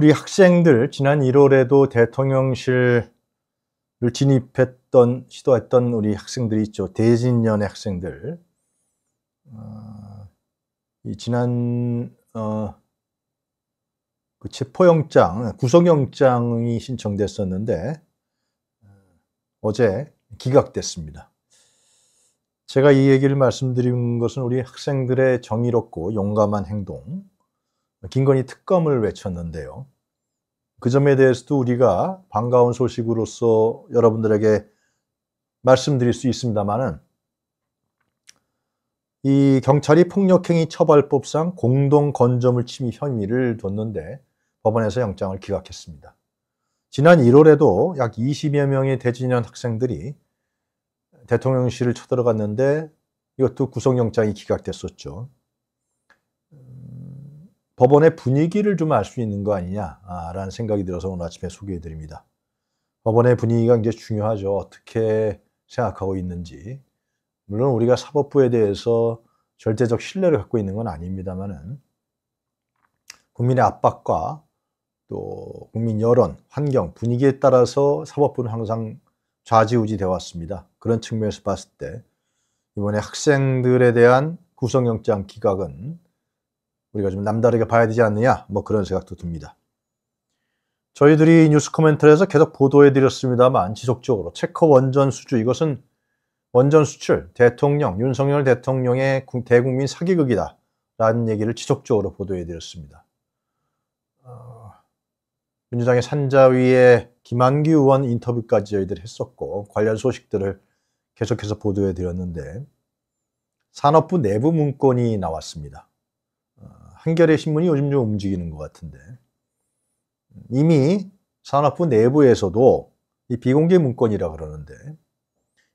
우리 학생들 지난 1월에도 대통령실을 진입했던 시도했던 우리 학생들이 있죠. 대진년 학생들. 어, 이 지난 어, 그 체포영장, 구속영장이 신청됐었는데 어, 어제 기각됐습니다. 제가 이 얘기를 말씀드린 것은 우리 학생들의 정의롭고 용감한 행동, 김건희 특검을 외쳤는데요. 그 점에 대해서도 우리가 반가운 소식으로서 여러분들에게 말씀드릴 수 있습니다만은 이 경찰이 폭력행위 처벌법상 공동 건조물 침입 혐의를 뒀는데 법원에서 영장을 기각했습니다. 지난 1월에도 약 20여 명의 대진년 학생들이 대통령실을 쳐들어갔는데 이것도 구속영장이 기각됐었죠. 법원의 분위기를 좀 알 수 있는 거 아니냐라는 생각이 들어서 오늘 아침에 소개해 드립니다. 법원의 분위기가 굉장히 중요하죠. 어떻게 생각하고 있는지. 물론 우리가 사법부에 대해서 절대적 신뢰를 갖고 있는 건 아닙니다만은 국민의 압박과 또 국민 여론, 환경, 분위기에 따라서 사법부는 항상 좌지우지 되어 왔습니다. 그런 측면에서 봤을 때 이번에 학생들에 대한 구속영장 기각은 우리가 좀 남다르게 봐야 되지 않느냐 뭐 그런 생각도 듭니다. 저희들이 뉴스 코멘터에서 계속 보도해 드렸습니다만 지속적으로 체코 원전 수주 이것은 원전 수출 대통령 윤석열 대통령의 대국민 사기극이다 라는 얘기를 지속적으로 보도해 드렸습니다. 어, 민주당의 산자위의 김한규 의원 인터뷰까지 저희들이 했었고 관련 소식들을 계속해서 보도해 드렸는데 산업부 내부 문건이 나왔습니다. 한겨레 신문이 요즘 좀 움직이는 것 같은데 이미 산업부 내부에서도 이 비공개 문건이라 그러는데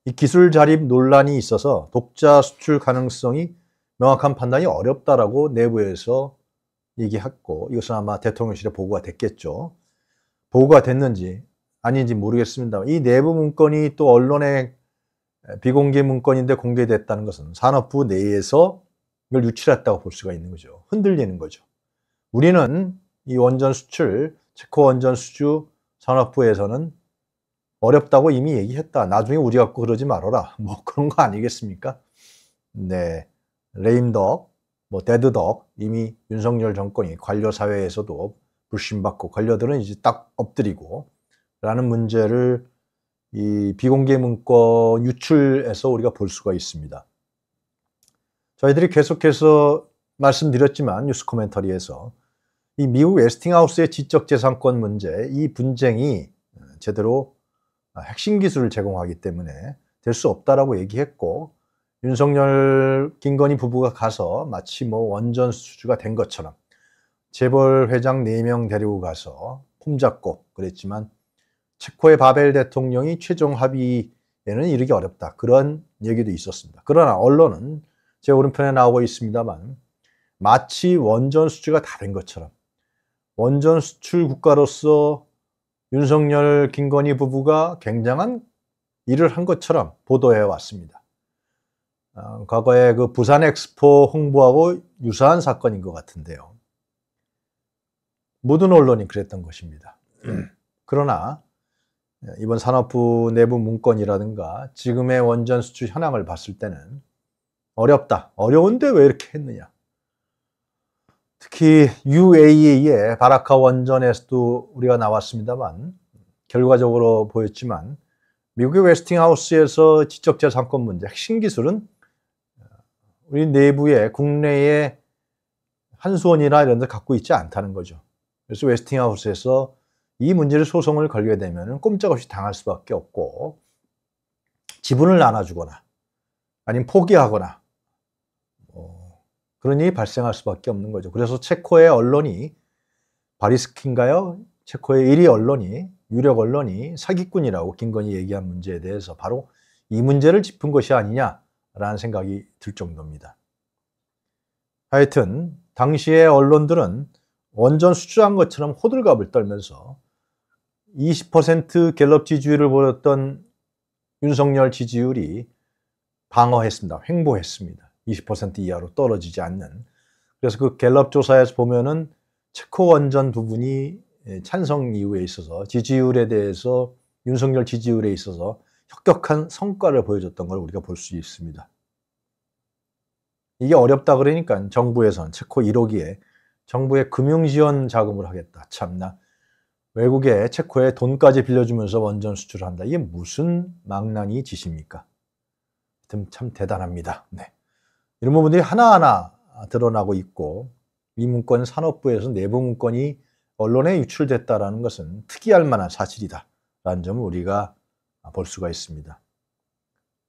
이 기술 자립 논란이 있어서 독자 수출 가능성이 명확한 판단이 어렵다라고 내부에서 얘기했고 이것은 아마 대통령실에 보고가 됐겠죠. 보고가 됐는지 아닌지 모르겠습니다만 이 내부 문건이 또언론의 비공개 문건인데 공개됐다는 것은 산업부 내에서 이걸 유출했다고 볼 수가 있는 거죠. 흔들리는 거죠. 우리는 이 원전 수출, 체코 원전 수주 산업부에서는 어렵다고 이미 얘기했다. 나중에 우리 갖고 그러지 말아라. 뭐 그런 거 아니겠습니까? 네. 레임덕, 뭐 데드덕 이미 윤석열 정권이 관료 사회에서도 불신받고 관료들은 이제 딱 엎드리고 라는 문제를 이 비공개 문건 유출에서 우리가 볼 수가 있습니다. 저희들이 계속해서 말씀드렸지만 뉴스 코멘터리에서 이 미국 웨스팅하우스의 지적재산권 문제 이 분쟁이 어, 제대로 아, 핵심 기술을 제공하기 때문에 될 수 없다라고 얘기했고 윤석열 김건희 부부가 가서 마치 뭐 원전 수주가 된 것처럼 재벌 회장 4명 데리고 가서 폼 잡고 그랬지만 체코의 바벨 대통령이 최종 합의에는 이르기 어렵다 그런 얘기도 있었습니다. 그러나 언론은 제 오른편에 나오고 있습니다만 마치 원전 수주가 다른 것처럼 원전 수출 국가로서 윤석열, 김건희 부부가 굉장한 일을 한 것처럼 보도해 왔습니다. 어, 과거에 그 부산 엑스포 홍보하고 유사한 사건인 것 같은데요. 모든 언론이 그랬던 것입니다. 그러나 이번 산업부 내부 문건이라든가 지금의 원전 수출 현황을 봤을 때는 어렵다. 어려운데 왜 이렇게 했느냐. 특히 UAE의 바라카 원전에서도 우리가 나왔습니다만 결과적으로 보였지만 미국의 웨스팅하우스에서 지적재산권 문제 핵심 기술은 어, 우리 내부에 국내에 한수원이나 이런 데 갖고 있지 않다는 거죠. 그래서 웨스팅하우스에서 이 문제를 소송을 걸게 되면 꼼짝없이 당할 수밖에 없고 지분을 나눠주거나 아니면 포기하거나 그러니 발생할 수밖에 없는 거죠. 그래서 체코의 언론이 바리스킨가요? 체코의 1위 언론이 유력 언론이 사기꾼이라고 김건희 얘기한 문제에 대해서 바로 이 문제를 짚은 것이 아니냐라는 생각이 들 정도입니다. 하여튼 당시의 언론들은 원전 수주한 것처럼 호들갑을 떨면서 20% 갤럽 지지율을 보였던 윤석열 지지율이 방어했습니다. 횡보했습니다. 20% 이하로 떨어지지 않는. 그래서 그 갤럽 조사에서 보면은 체코 원전 부분이 예, 찬성 이후에 있어서 지지율에 대해서 윤석열 지지율에 있어서 혁격한 성과를 보여줬던 걸 우리가 볼 수 있습니다. 이게 어렵다 그러니까 정부에선 체코 1호기에 정부의 금융 지원 자금을 하겠다. 참나. 외국에 체코에 돈까지 빌려주면서 원전 수출을 한다. 이게 무슨 망나니 짓입니까? 참 대단합니다. 네. 이런 부분들이 하나하나 드러나고 있고 이 문건 산업부에서 내부 문건이 언론에 유출됐다라는 것은 특이할 만한 사실이다라는 점을 우리가 볼 수가 있습니다.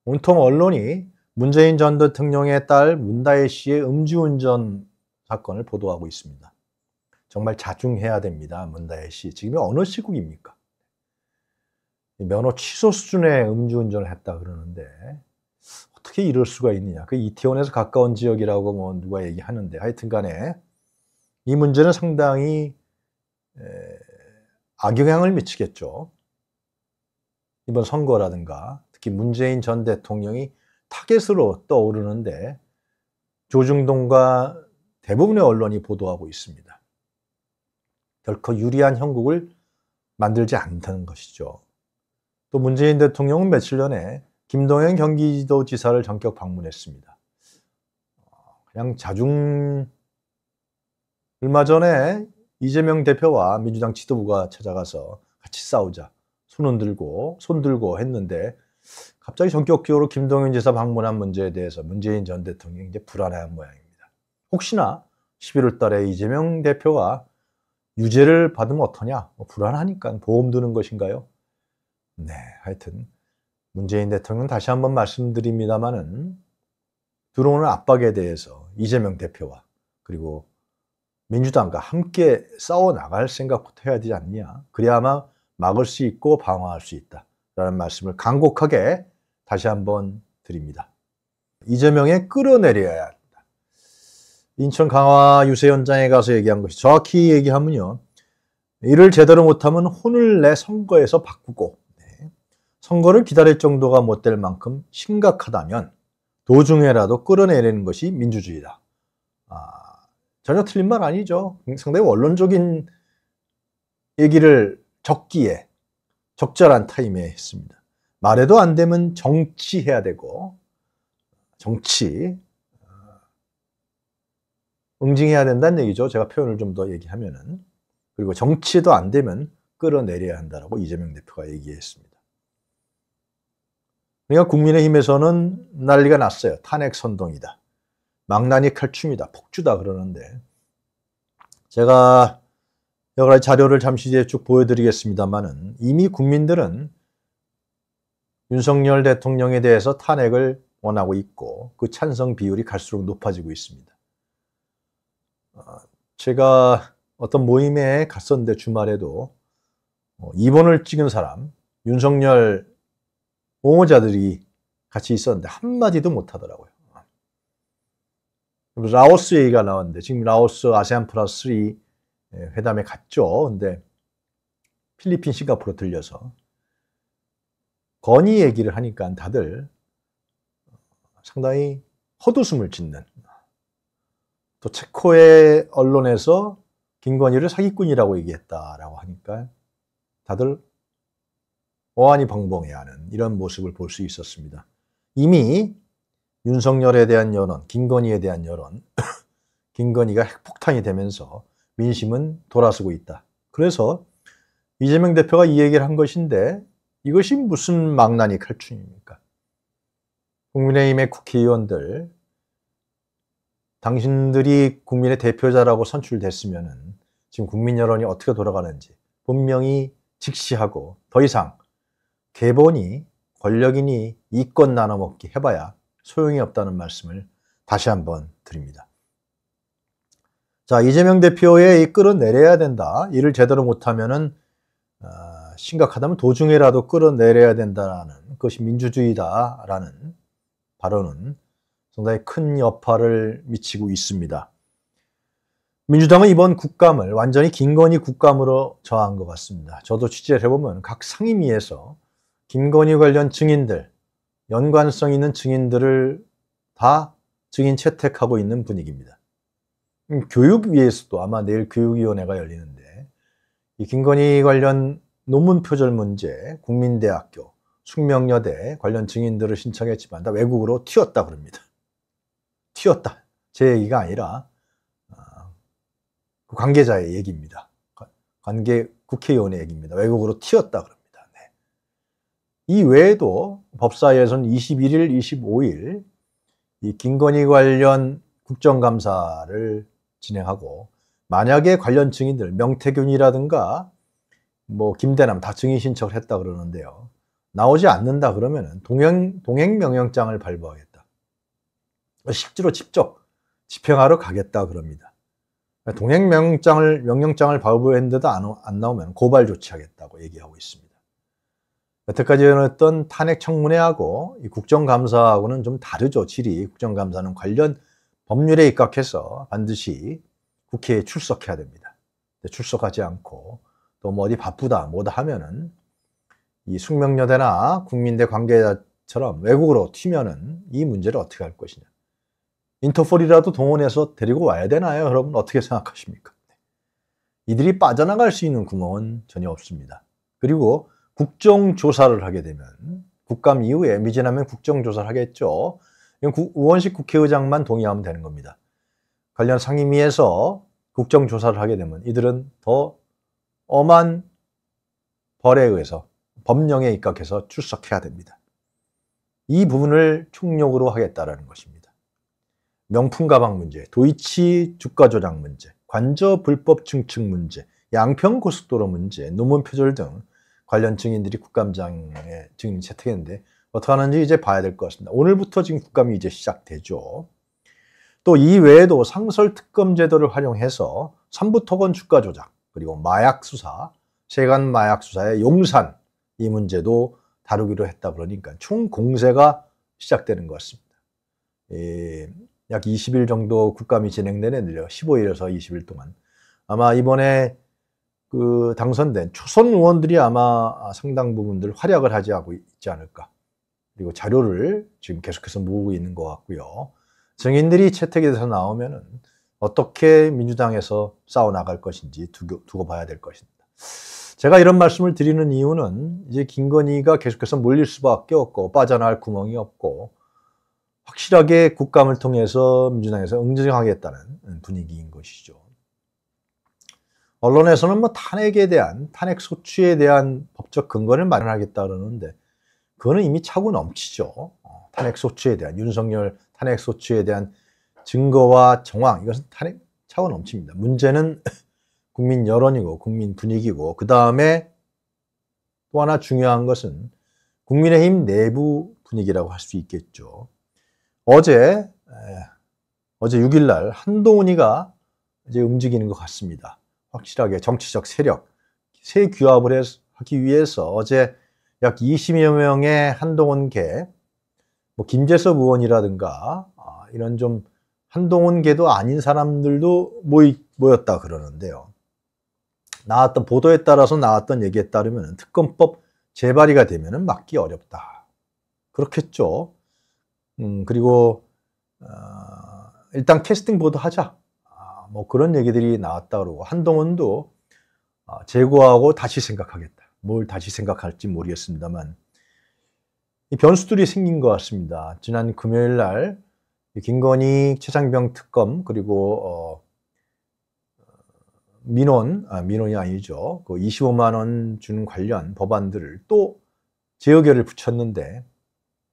온통 언론이 문재인 전 대통령의 딸 문다혜 씨의 음주운전 사건을 보도하고 있습니다. 정말 자중해야 됩니다. 문다혜 씨. 지금 어느 시국입니까? 면허 취소 수준의 음주운전을 했다 그러는데 어떻게 이럴 수가 있느냐. 그 이태원에서 가까운 지역이라고 뭐 누가 얘기하는데 하여튼 간에 이 문제는 상당히 악영향을 미치겠죠. 이번 선거라든가 특히 문재인 전 대통령이 타겟으로 떠오르는데 조중동과 대부분의 언론이 보도하고 있습니다. 결코 유리한 형국을 만들지 않다는 것이죠. 또 문재인 대통령은 며칠 전에 김동현 경기도지사를 전격 방문했습니다. 그냥 자중 얼마 전에 이재명 대표와 민주당 지도부가 찾아가서 같이 싸우자 손은 들고 손 들고 했는데 갑자기 전격적으로 김동연 지사 방문한 문제에 대해서 문재인 전 대통령이 이제 불안해한 모양입니다. 혹시나 11월 달에 이재명 대표가 유죄를 받으면 어떠냐? 뭐 불안하니까 보험 드는 것인가요? 네, 하여튼 문재인 대통령 다시 한번 말씀드립니다만은 들어오는 압박에 대해서 이재명 대표와 그리고 민주당과 함께 싸워 나갈 생각부터 해야 되지 않냐. 느 그래야만 막을 수 있고 방어할 수 있다. 라는 말씀을 간곡하게 다시 한번 드립니다. 이재명의 끌어내려야 한다. 인천 강화 유세 현장에 가서 얘기한 것이 정확히 얘기하면요. 이를 제대로 못하면 혼을 내 선거에서 바꾸고 선거를 기다릴 정도가 못 될 만큼 심각하다면 도중에라도 끌어내리는 것이 민주주의다. 아, 전혀 틀린 말 아니죠. 상당히 원론적인 얘기를 적기에 적절한 타임에 했습니다. 말해도 안 되면 정치해야 되고 정치 어, 응징해야 된다는 얘기죠. 제가 표현을 좀 더 얘기하면은 그리고 정치도 안 되면 끌어내려야 한다라고 이재명 대표가 얘기했습니다. 그러니까 국민의힘에서는 난리가 났어요. 탄핵 선동이다. 망나니 칼춤이다. 폭주다. 그러는데 제가 여러 가지 자료를 잠시 뒤에 쭉 보여드리겠습니다만은 이미 국민들은 윤석열 대통령에 대해서 탄핵을 원하고 있고 그 찬성 비율이 갈수록 높아지고 있습니다. 어, 제가 어떤 모임에 갔었는데 주말에도 2번을 어, 찍은 사람, 윤석열 옹호자들이 같이 있었는데 한마디도 못하더라고요. 라오스 얘기가 나왔는데 지금 라오스 아세안 플러스 3 예, 회담에 갔죠. 근데 필리핀, 싱가포르 들려서 건의 얘기를 하니까 다들 상당히 헛웃음을 짓는 또 체코의 언론에서 김건희를 사기꾼이라고 얘기했다라고 하니까 다들 어안이 벙벙해하는 이런 모습을 볼 수 있었습니다. 이미 윤석열에 대한 여론, 김건희에 대한 여론, 김건희가 핵폭탄이 되면서 민심은 돌아서고 있다. 그래서 이재명 대표가 이 얘기를 한 것인데 이것이 무슨 망나니 칼춤입니까? 국민의힘의 국회의원들, 당신들이 국민의 대표자라고 선출됐으면 지금 국민 여론이 어떻게 돌아가는지 분명히 직시하고 더 이상 대본이 권력이니 이권 나눠먹기 해봐야 소용이 없다는 말씀을 다시 한번 드립니다. 자 이재명 대표의 이 끌어내려야 된다. 이를 제대로 못하면은 어, 심각하다면 도중에라도 끌어내려야 된다라는 것이 민주주의다라는 발언은 상당히 큰 여파를 미치고 있습니다. 민주당은 이번 국감을 완전히 김건희 국감으로 저한 것 같습니다. 저도 취재를 해보면 각 상임위에서 김건희 관련 증인들, 연관성 있는 증인들을 다 증인 채택하고 있는 분위기입니다. 음, 교육위에서도 아마 내일 교육위원회가 열리는데 이 김건희 관련 논문 표절 문제, 국민대학교, 숙명여대 관련 증인들을 신청했지만 다 외국으로 튀었다 그럽니다. 튀었다. 제 얘기가 아니라 아, 그 관계자의 얘기입니다. 관계 국회의원의 얘기입니다. 외국으로 튀었다 그럽니다. 이 외에도 법사위에서는 21일, 25일 이 김건희 관련 국정감사를 진행하고 만약에 관련 증인들 명태균이라든가 뭐 김대남 다 증인 신청을 했다 그러는데요. 나오지 않는다 그러면 동행 동행 명령장을 발부하겠다. 실제로 직접 집행하러 가겠다 그럽니다. 동행 명령장을 명령장을 발부했는데도 안, 안 나오면 고발 조치하겠다고 얘기하고 있습니다. 여태까지 했던 탄핵 청문회하고 이 국정감사하고는 좀 다르죠. 질이 국정감사는 관련 법률에 입각해서 반드시 국회에 출석해야 됩니다. 출석하지 않고 또 뭐 어디 바쁘다 뭐다 하면은 이 숙명여대나 국민대 관계자처럼 외국으로 튀면은 이 문제를 어떻게 할 것이냐. 인터폴이라도 동원해서 데리고 와야 되나요? 여러분 어떻게 생각하십니까? 이들이 빠져나갈 수 있는 구멍은 전혀 없습니다. 그리고 국정조사를 하게 되면 국감 이후에 미진하면 국정조사를 하겠죠. 이 우원식 국회의장만 동의하면 되는 겁니다. 관련 상임위에서 국정조사를 하게 되면 이들은 더 엄한 벌에 의해서 법령에 입각해서 출석해야 됩니다. 이 부분을 총력으로 하겠다라는 것입니다. 명품 가방 문제, 도이치 주가 조작 문제, 관저 불법 증축 문제, 양평 고속도로 문제, 논문 표절 등 관련 증인들이 국감장에 증인 채택했는데 어떻게 하는지 이제 봐야 될 것 같습니다. 오늘부터 지금 국감이 이제 시작되죠. 또 이외에도 상설 특검 제도를 활용해서 삼부토건 주가 조작 그리고 마약 수사 세간 마약 수사의 용산 이 문제도 다루기로 했다 그러니까 총 공세가 시작되는 것 같습니다. 예, 약 20일 정도 국감이 진행되는 늘 15일에서 20일 동안 아마 이번에 그 당선된 초선 의원들이 아마 상당 부분들 활약을 하지 않고 있지 않을까. 그리고 자료를 지금 계속해서 모으고 있는 것 같고요. 증인들이 채택이 돼서 나오면은 어떻게 민주당에서 싸워 나갈 것인지 두고, 두고 봐야 될 것입니다. 제가 이런 말씀을 드리는 이유는 이제 김건희가 계속해서 몰릴 수밖에 없고 빠져나갈 구멍이 없고 확실하게 국감을 통해서 민주당에서 응징하겠다는 분위기인 것이죠. 언론에서는 뭐 탄핵에 대한 탄핵 소추에 대한 법적 근거를 마련하겠다 그러는데 그거는 이미 차고 넘치죠. 어, 탄핵 소추에 대한 윤석열 탄핵 소추에 대한 증거와 정황 이것은 탄핵 차고 넘칩니다. 문제는 국민 여론이고 국민 분위기고 그 다음에 또 하나 중요한 것은 국민의힘 내부 분위기라고 할 수 있겠죠. 어제 어제 6일 날 한동훈이가 이제 움직이는 것 같습니다. 확실하게 정치적 세력, 새 규합을 하기 위해서 어제 약 20여 명의 한동훈계, 뭐 김재섭 의원이라든가 아, 이런 좀 한동훈계도 아닌 사람들도 모이, 모였다 그러는데요. 나왔던 보도에 따라서 나왔던 얘기에 따르면 특검법 재발의가 되면 막기 어렵다. 그렇겠죠. 음, 그리고 어, 일단 캐스팅 보도 하자. 뭐 그런 얘기들이 나왔다 그러고 한동훈도 제거하고 아, 다시 생각하겠다. 뭘 다시 생각할지 모르겠습니다만 변수들이 생긴 것 같습니다. 지난 금요일 날 김건희 최상병 특검 그리고 어, 민원 아, 민원이 아니죠. 그 25만 원준 관련 법안들을 또 재의결을 붙였는데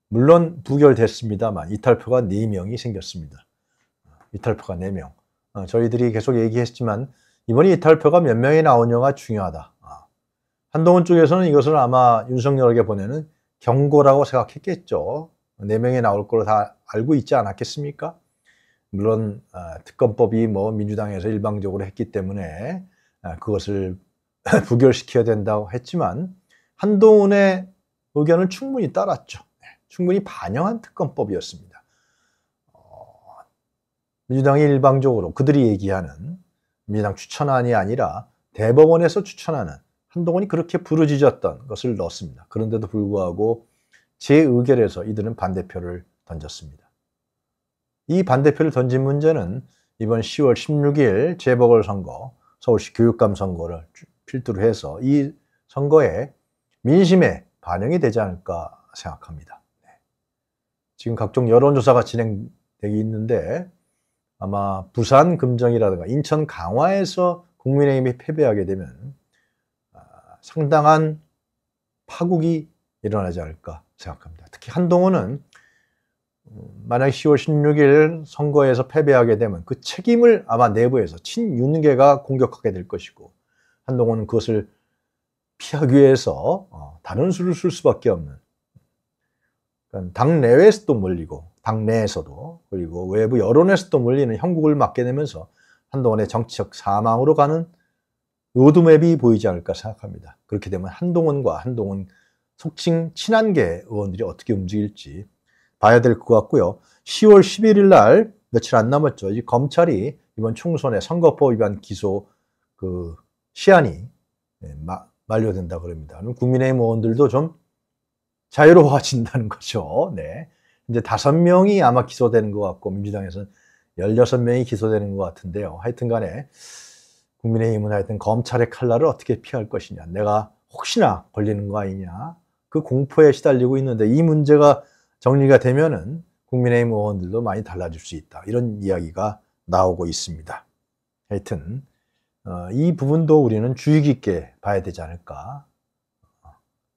물론 부결됐습니다만 이탈표가 4명이 생겼습니다. 이탈표가 4명. 어, 저희들이 계속 얘기했지만 이번 이탈표가 몇 명이 나오냐가 중요하다. 아, 한동훈 쪽에서는 이것을 아마 윤석열에게 보내는 경고라고 생각했겠죠. 네 명이 나올 걸다 알고 있지 않았겠습니까? 물론 아, 특검법이 뭐 민주당에서 일방적으로 했기 때문에 아, 그것을 부결시켜야 된다고 했지만 한동훈의 의견을 충분히 따랐죠. 네, 충분히 반영한 특검법이었습니다. 민주당이 일방적으로 그들이 얘기하는 민주당 추천안이 아니라 대법원에서 추천하는 한동훈이 그렇게 부르짖었던 것을 넣었습니다. 그런데도 불구하고 제의결에서 이들은 반대표를 던졌습니다. 이 반대표를 던진 문제는 이번 10월 16일 재보궐선거 서울시 교육감 선거를 필두로 해서 이 선거에 민심에 반영이 되지 않을까 생각합니다. 네. 지금 각종 여론조사가 진행되고 있는데 아마 부산 금정이라든가 인천 강화에서 국민의힘이 패배하게 되면 아, 상당한 파국이 일어나지 않을까 생각합니다. 특히 한동훈은 음, 만약 10월 16일 선거에서 패배하게 되면 그 책임을 아마 내부에서 친윤계가 공격하게 될 것이고 한동훈은 그것을 피하기 위해서 어, 다른 수를 쓸 수밖에 없는 그러니까 당 내외에서도 몰리고 당내에서도 그리고 외부 여론에서도 몰리는 형국을 맞게 되면서 한동안의 정치적 사망으로 가는 로드맵이 보이지 않을까 생각합니다. 그렇게 되면 한동훈과 한동훈 속칭 친한계 의원들이 어떻게 움직일지 봐야 될 것 같고요. 10월 11일 날 며칠 안 남았죠. 이 검찰이 이번 총선의 선거법 위반 기소 그 시한이 예, 만료된다 그럽니다. 국민의힘 의원들도 좀 자유로워진다는 거죠. 네. 이제 다섯 명이 아마 기소되는 것 같고 민주당에서는 열여섯 명이 기소되는 것 같은데요. 하여튼 간에 국민의힘은 하여튼 검찰의 칼날을 어떻게 피할 것이냐. 내가 혹시나 걸리는 거 아니냐. 그 공포에 시달리고 있는데 이 문제가 정리가 되면은 국민의힘 의원들도 많이 달라질 수 있다. 이런 이야기가 나오고 있습니다. 하여튼 어, 이 부분도 우리는 주의 깊게 봐야 되지 않을까. 어,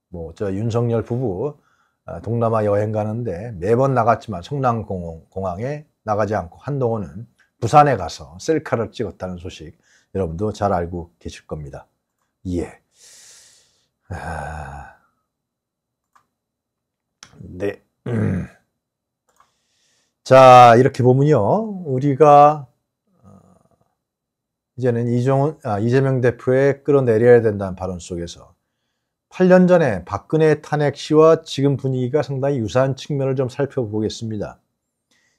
뭐저 윤석열 부부 아, 동남아 여행 가는데 매번 나갔지만 성남공항에 나가지 않고 한동훈은 부산에 가서 셀카를 찍었다는 소식 여러분도 잘 알고 계실 겁니다. 예. 아. 네. 자, 이렇게 보면요. 우리가 어, 이제는 이종훈, 아, 이재명 대표의 끌어내려야 된다는 발언 속에서 8년 전에 박근혜 탄핵 시와 지금 분위기가 상당히 유사한 측면을 좀 살펴보겠습니다.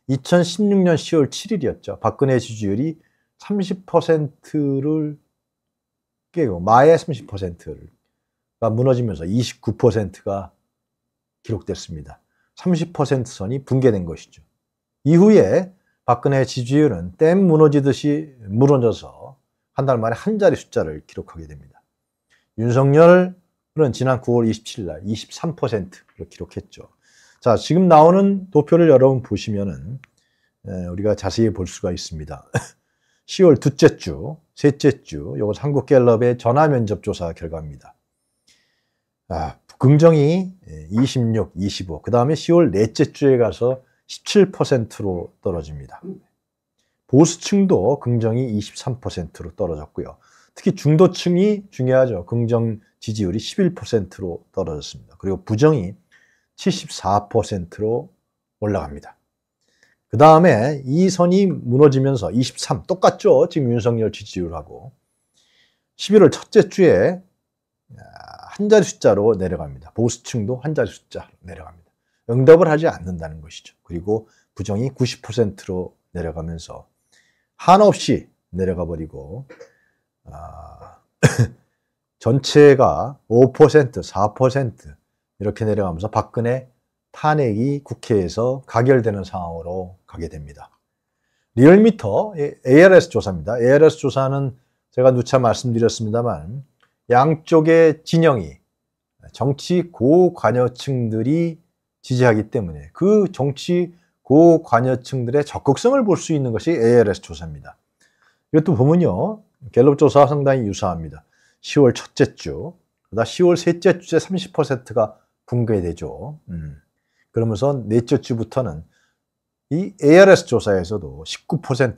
2016년 10월 7일이었죠. 박근혜 지지율이 30%를 깨고 마의 30%가 무너지면서 29%가 기록됐습니다. 30% 선이 붕괴된 것이죠. 이후에 박근혜 지지율은 댐 무너지듯이 무너져서 한 달 만에 한 자리 숫자를 기록하게 됩니다. 윤석열 은 지난 9월 27일 날 23%를 기록했죠. 자, 지금 나오는 도표를 여러분 보시면은 우리가 자세히 볼 수가 있습니다. 10월 둘째 주, 셋째 주, 이것 한국갤럽의 전화 면접 조사 결과입니다. 아, 긍정이 26, 25. 그 다음에 10월 넷째 주에 가서 17%로 떨어집니다. 보수층도 긍정이 23%로 떨어졌고요. 특히 중도층이 중요하죠. 긍정 지지율이 11%로 떨어졌습니다. 그리고 부정이 74%로 올라갑니다. 그 다음에 이 선이 무너지면서 23, 똑같죠? 지금 윤석열 지지율하고. 11월 첫째 주에 아, 한 자리 숫자로 내려갑니다. 보수층도 한 자리 숫자로 내려갑니다. 응답을 하지 않는다는 것이죠. 그리고 부정이 90%로 내려가면서 한없이 내려가 버리고 아... 전체가 5%, 4% 이렇게 내려가면서 박근혜 탄핵이 국회에서 가결되는 상황으로 가게 됩니다. 리얼미터 ARS 조사입니다. ARS 조사는 제가 누차 말씀드렸습니다만 양쪽의 진영이 정치 고관여층들이 지지하기 때문에 그 정치 고관여층들의 적극성을 볼 수 있는 것이 ARS 조사입니다. 이것도 보면요. 갤럽 조사와 상당히 유사합니다. 10월 첫째 주, 그다 10월 셋째 주에 30%가 붕괴되죠. 음. 그러면서 넷째 주부터는 이 ARS 조사에서도 19%,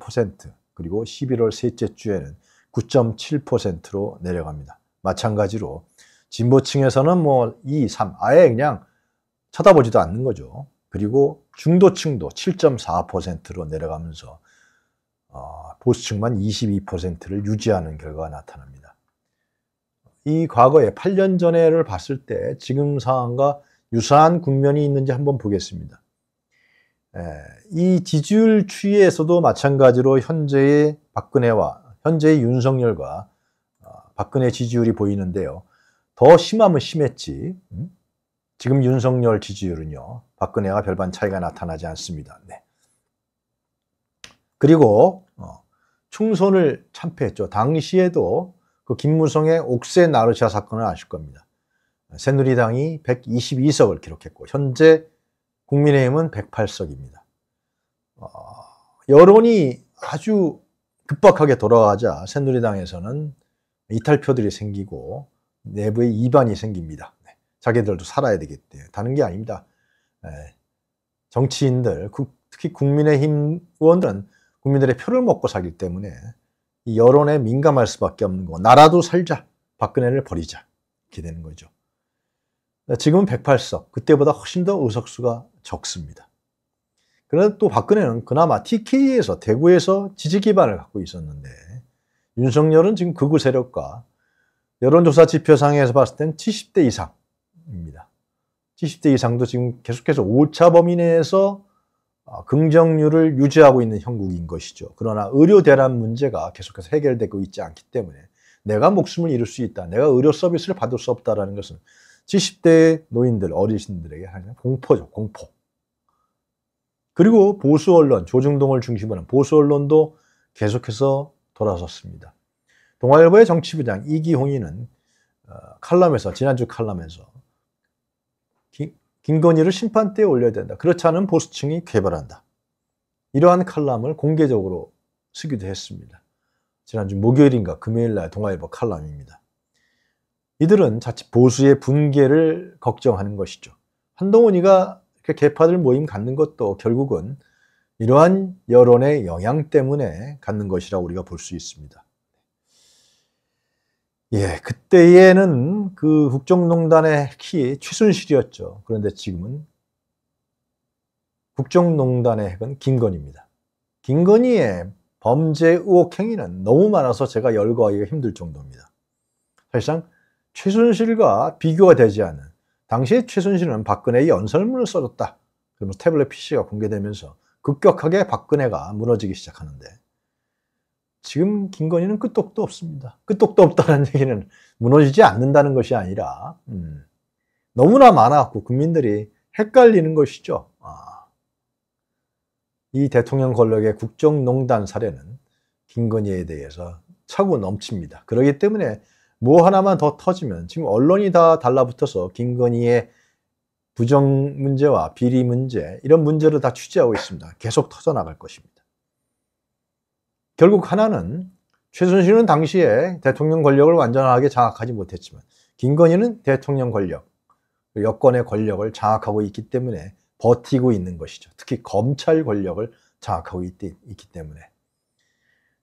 11% 그리고 11월 셋째 주에는 9.7%로 내려갑니다. 마찬가지로 진보층에서는 뭐 2, 3 아예 그냥 쳐다보지도 않는 거죠. 그리고 중도층도 7.4%로 내려가면서 어, 보수층만 22%를 유지하는 결과가 나타납니다. 이 과거에 8년 전에를 봤을 때 지금 상황과 유사한 국면이 있는지 한번 보겠습니다. 이 지지율 추이에서도 마찬가지로 현재의 박근혜와 현재의 윤석열과 어, 박근혜 지지율이 보이는데요. 더 심하면 심했지. 음? 지금 윤석열 지지율은요. 박근혜와 별반 차이가 나타나지 않습니다. 네. 그리고 어, 총선을 참패했죠. 당시에도 그 김무성의 옥세 나르샤 사건을 아실 겁니다. 새누리당이 122석을 기록했고 현재 국민의힘은 108석입니다. 어, 여론이 아주 급박하게 돌아가자 새누리당에서는 이탈표들이 생기고 내부의 이반이 생깁니다. 네. 자기들도 살아야 되겠대요 다른 게 아닙니다. 네. 정치인들 특히 국민의힘 의원들은 국민들의 표를 먹고 살기 때문에 여론에 민감할 수밖에 없는 거 나라도 살자 박근혜를 버리자 이렇게 되는 거죠. 지금은 108석 그때보다 훨씬 더 의석수가 적습니다. 그런데 또 박근혜는 그나마 TK에서 대구에서 지지 기반을 갖고 있었는데 윤석열은 지금 극우 세력과 여론조사 지표상에서 봤을 땐 70대 이상입니다. 70대 이상도 지금 계속해서 5차 범위 내에서 어, 긍정률을 유지하고 있는 형국인 것이죠. 그러나 의료 대란 문제가 계속해서 해결되고 있지 않기 때문에 내가 목숨을 잃을 수 있다. 내가 의료 서비스를 받을 수 없다라는 것은 70대 노인들, 어르신들에게 하는 공포죠. 공포. 그리고 보수 언론, 조중동을 중심으로 한 보수 언론도 계속해서 돌아섰습니다. 동아일보의 정치부장 이기홍이는 어, 칼럼에서 지난주 칼럼에서 김건희를 심판대에 올려야 된다. 그렇지 않은 보수층이 개발한다 이러한 칼럼을 공개적으로 쓰기도 했습니다. 지난주 목요일인가 금요일 날 동아일보 칼럼입니다. 이들은 자칫 보수의 붕괴를 걱정하는 것이죠. 한동훈이가 개파들 모임 갖는 것도 결국은 이러한 여론의 영향 때문에 갖는 것이라 우리가 볼 수 있습니다. 예, 그때에는 그 국정농단의 핵이 최순실이었죠. 그런데 지금은 국정농단의 핵은 김건희입니다. 김건희의 범죄 의혹 행위는 너무 많아서 제가 열거하기가 힘들 정도입니다. 사실상 최순실과 비교가 되지 않은 당시 에 최순실은 박근혜의 연설문을 써줬다. 그러면서 태블릿 PC가 공개되면서 급격하게 박근혜가 무너지기 시작하는데 지금 김건희는 끄떡도 없습니다. 끄떡도 없다는 얘기는 무너지지 않는다는 것이 아니라 음, 너무나 많아갖고 국민들이 헷갈리는 것이죠. 아, 이 대통령 권력의 국정농단 사례는 김건희에 대해서 차고 넘칩니다. 그러기 때문에 뭐 하나만 더 터지면 지금 언론이 다 달라붙어서 김건희의 부정 문제와 비리 문제 이런 문제를 다 취재하고 있습니다. 계속 터져나갈 것입니다. 결국 하나는 최순실은 당시에 대통령 권력을 완전하게 장악하지 못했지만 김건희는 대통령 권력, 여권의 권력을 장악하고 있기 때문에 버티고 있는 것이죠. 특히 검찰 권력을 장악하고 있, 기 때문에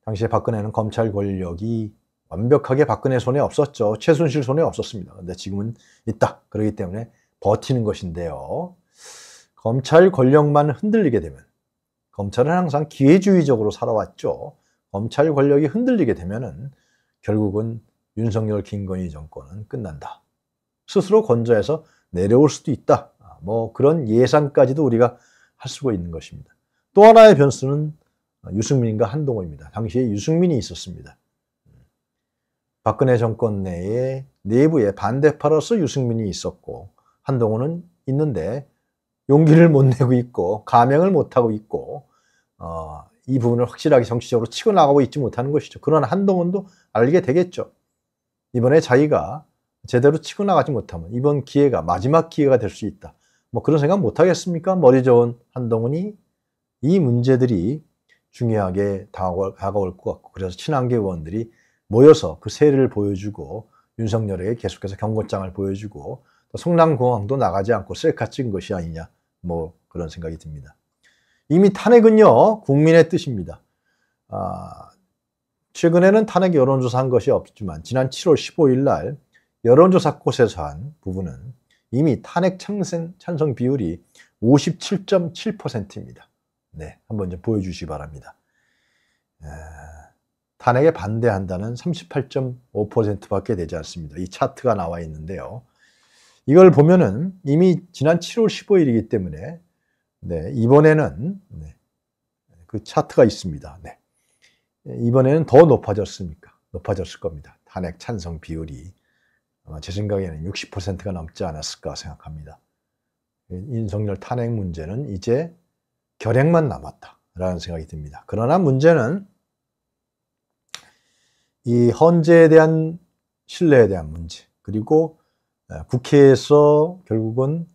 당시에 박근혜는 검찰 권력이 완벽하게 박근혜 손에 없었죠. 최순실 손에 없었습니다. 근데 지금은 있다. 그러기 때문에 버티는 것인데요. 검찰 권력만 흔들리게 되면 검찰은 항상 기회주의적으로 살아왔죠. 검찰 권력이 흔들리게 되면은 결국은 윤석열 김건희 정권은 끝난다. 스스로 건조해서 내려올 수도 있다. 아, 뭐 그런 예상까지도 우리가 할 수가 있는 것입니다. 또 하나의 변수는 어, 유승민과 한동호입니다. 당시에 유승민이 있었습니다. 박근혜 정권 내에 내부에 반대파로서 유승민이 있었고 한동호는 있는데 용기를 못 내고 있고 감행을 못 하고 있고 어, 이 부분을 확실하게 정치적으로 치고 나가고 있지 못하는 것이죠. 그러나 한동훈도 알게 되겠죠. 이번에 자기가 제대로 치고 나가지 못하면 이번 기회가 마지막 기회가 될 수 있다. 뭐 그런 생각 못 하겠습니까? 머리 좋은 한동훈이 이 문제들이 중요하게 다가올 것 같고 그래서 친한계 의원들이 모여서 그 세를 보여주고 윤석열에게 계속해서 경고장을 보여주고 성남공항도 나가지 않고 셀카 찍은 것이 아니냐 뭐 그런 생각이 듭니다. 이미 탄핵은요, 국민의 뜻입니다. 아, 최근에는 탄핵 여론조사한 것이 없지만 지난 7월 15일 날 여론조사 곳에서 한 부분은 이미 탄핵 찬성, 찬성 비율이 57.7%입니다. 네, 한번 좀 보여주시기 바랍니다. 에, 탄핵에 반대한다는 38.5%밖에 되지 않습니다. 이 차트가 나와 있는데요. 이걸 보면은 이미 지난 7월 15일이기 때문에 네, 이번에는 네, 그 차트가 있습니다. 네. 이번에는 더 높아졌습니까? 높아졌을 겁니다. 탄핵 찬성 비율이 아마 제 생각에는 60%가 넘지 않았을까 생각합니다. 인성열 탄핵 문제는 이제 결핵만 남았다라는 생각이 듭니다. 그러나 문제는 이 헌재에 대한 신뢰에 대한 문제 그리고 네, 국회에서 결국은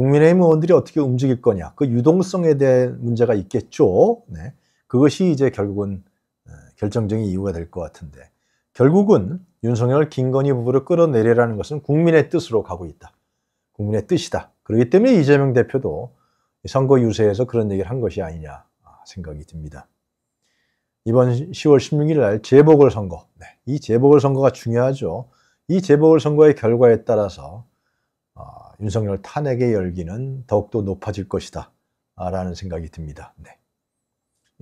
국민의힘 의원들이 어떻게 움직일 거냐 그 유동성에 대한 문제가 있겠죠. 네. 그것이 이제 결국은 어, 결정적인 이유가 될 것 같은데 결국은 윤석열 김건희 부부를 끌어내리라는 것은 국민의 뜻으로 가고 있다. 국민의 뜻이다. 그렇기 때문에 이재명 대표도 선거 유세에서 그런 얘기를 한 것이 아니냐 아, 생각이 듭니다. 이번 10월 16일 날 재보궐선거, 네, 이 재보궐선거가 중요하죠. 이 재보궐선거의 결과에 따라서 윤석열 탄핵의 열기는 더욱더 높아질 것이다 아, 라는 생각이 듭니다. 네.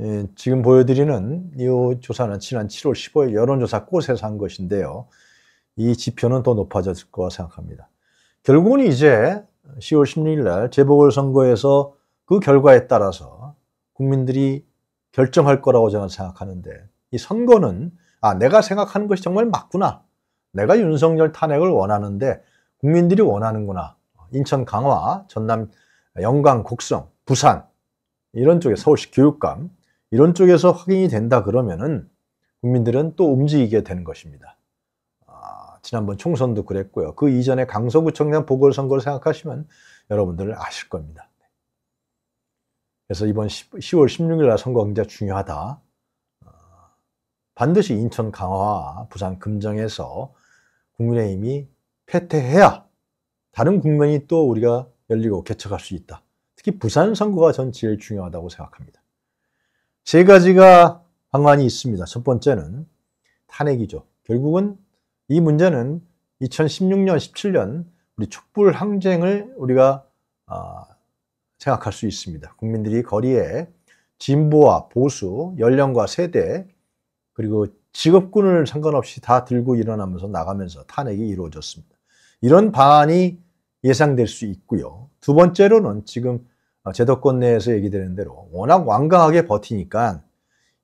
예, 지금 보여드리는 이 조사는 지난 7월 15일 여론조사 꽃에서 한 것인데요. 이 지표는 더 높아졌을 거라 생각합니다. 결국은 이제 10월 16일 날 재보궐선거에서 그 결과에 따라서 국민들이 결정할 거라고 저는 생각하는데 이 선거는 아 내가 생각하는 것이 정말 맞구나. 내가 윤석열 탄핵을 원하는데 국민들이 원하는구나. 인천 강화, 전남 영광 곡성, 부산 이런 쪽에 서울시 교육감 이런 쪽에서 확인이 된다 그러면은 국민들은 또 움직이게 되는 것입니다. 아, 지난번 총선도 그랬고요. 그 이전에 강서구청장 보궐선거를 생각하시면 여러분들은 아실 겁니다. 그래서 이번 10월 16일 날 선거 굉장히 중요하다. 아, 반드시 인천 강화와 부산 금정에서 국민의힘이 패퇴해야 다른 국면이 또 우리가 열리고 개척할 수 있다. 특히 부산 선거가 전 제일 중요하다고 생각합니다. 세 가지가 방안이 있습니다. 첫 번째는 탄핵이죠. 결국은 이 문제는 2016년, 17년 우리 촛불 항쟁을 우리가 아, 생각할 수 있습니다. 국민들이 거리에 진보와 보수, 연령과 세대, 그리고 직업군을 상관없이 다 들고 일어나면서 나가면서 탄핵이 이루어졌습니다. 이런 방안이 예상될 수 있고요. 두 번째로는 지금 어, 제도권 내에서 얘기되는 대로 워낙 완강하게 버티니까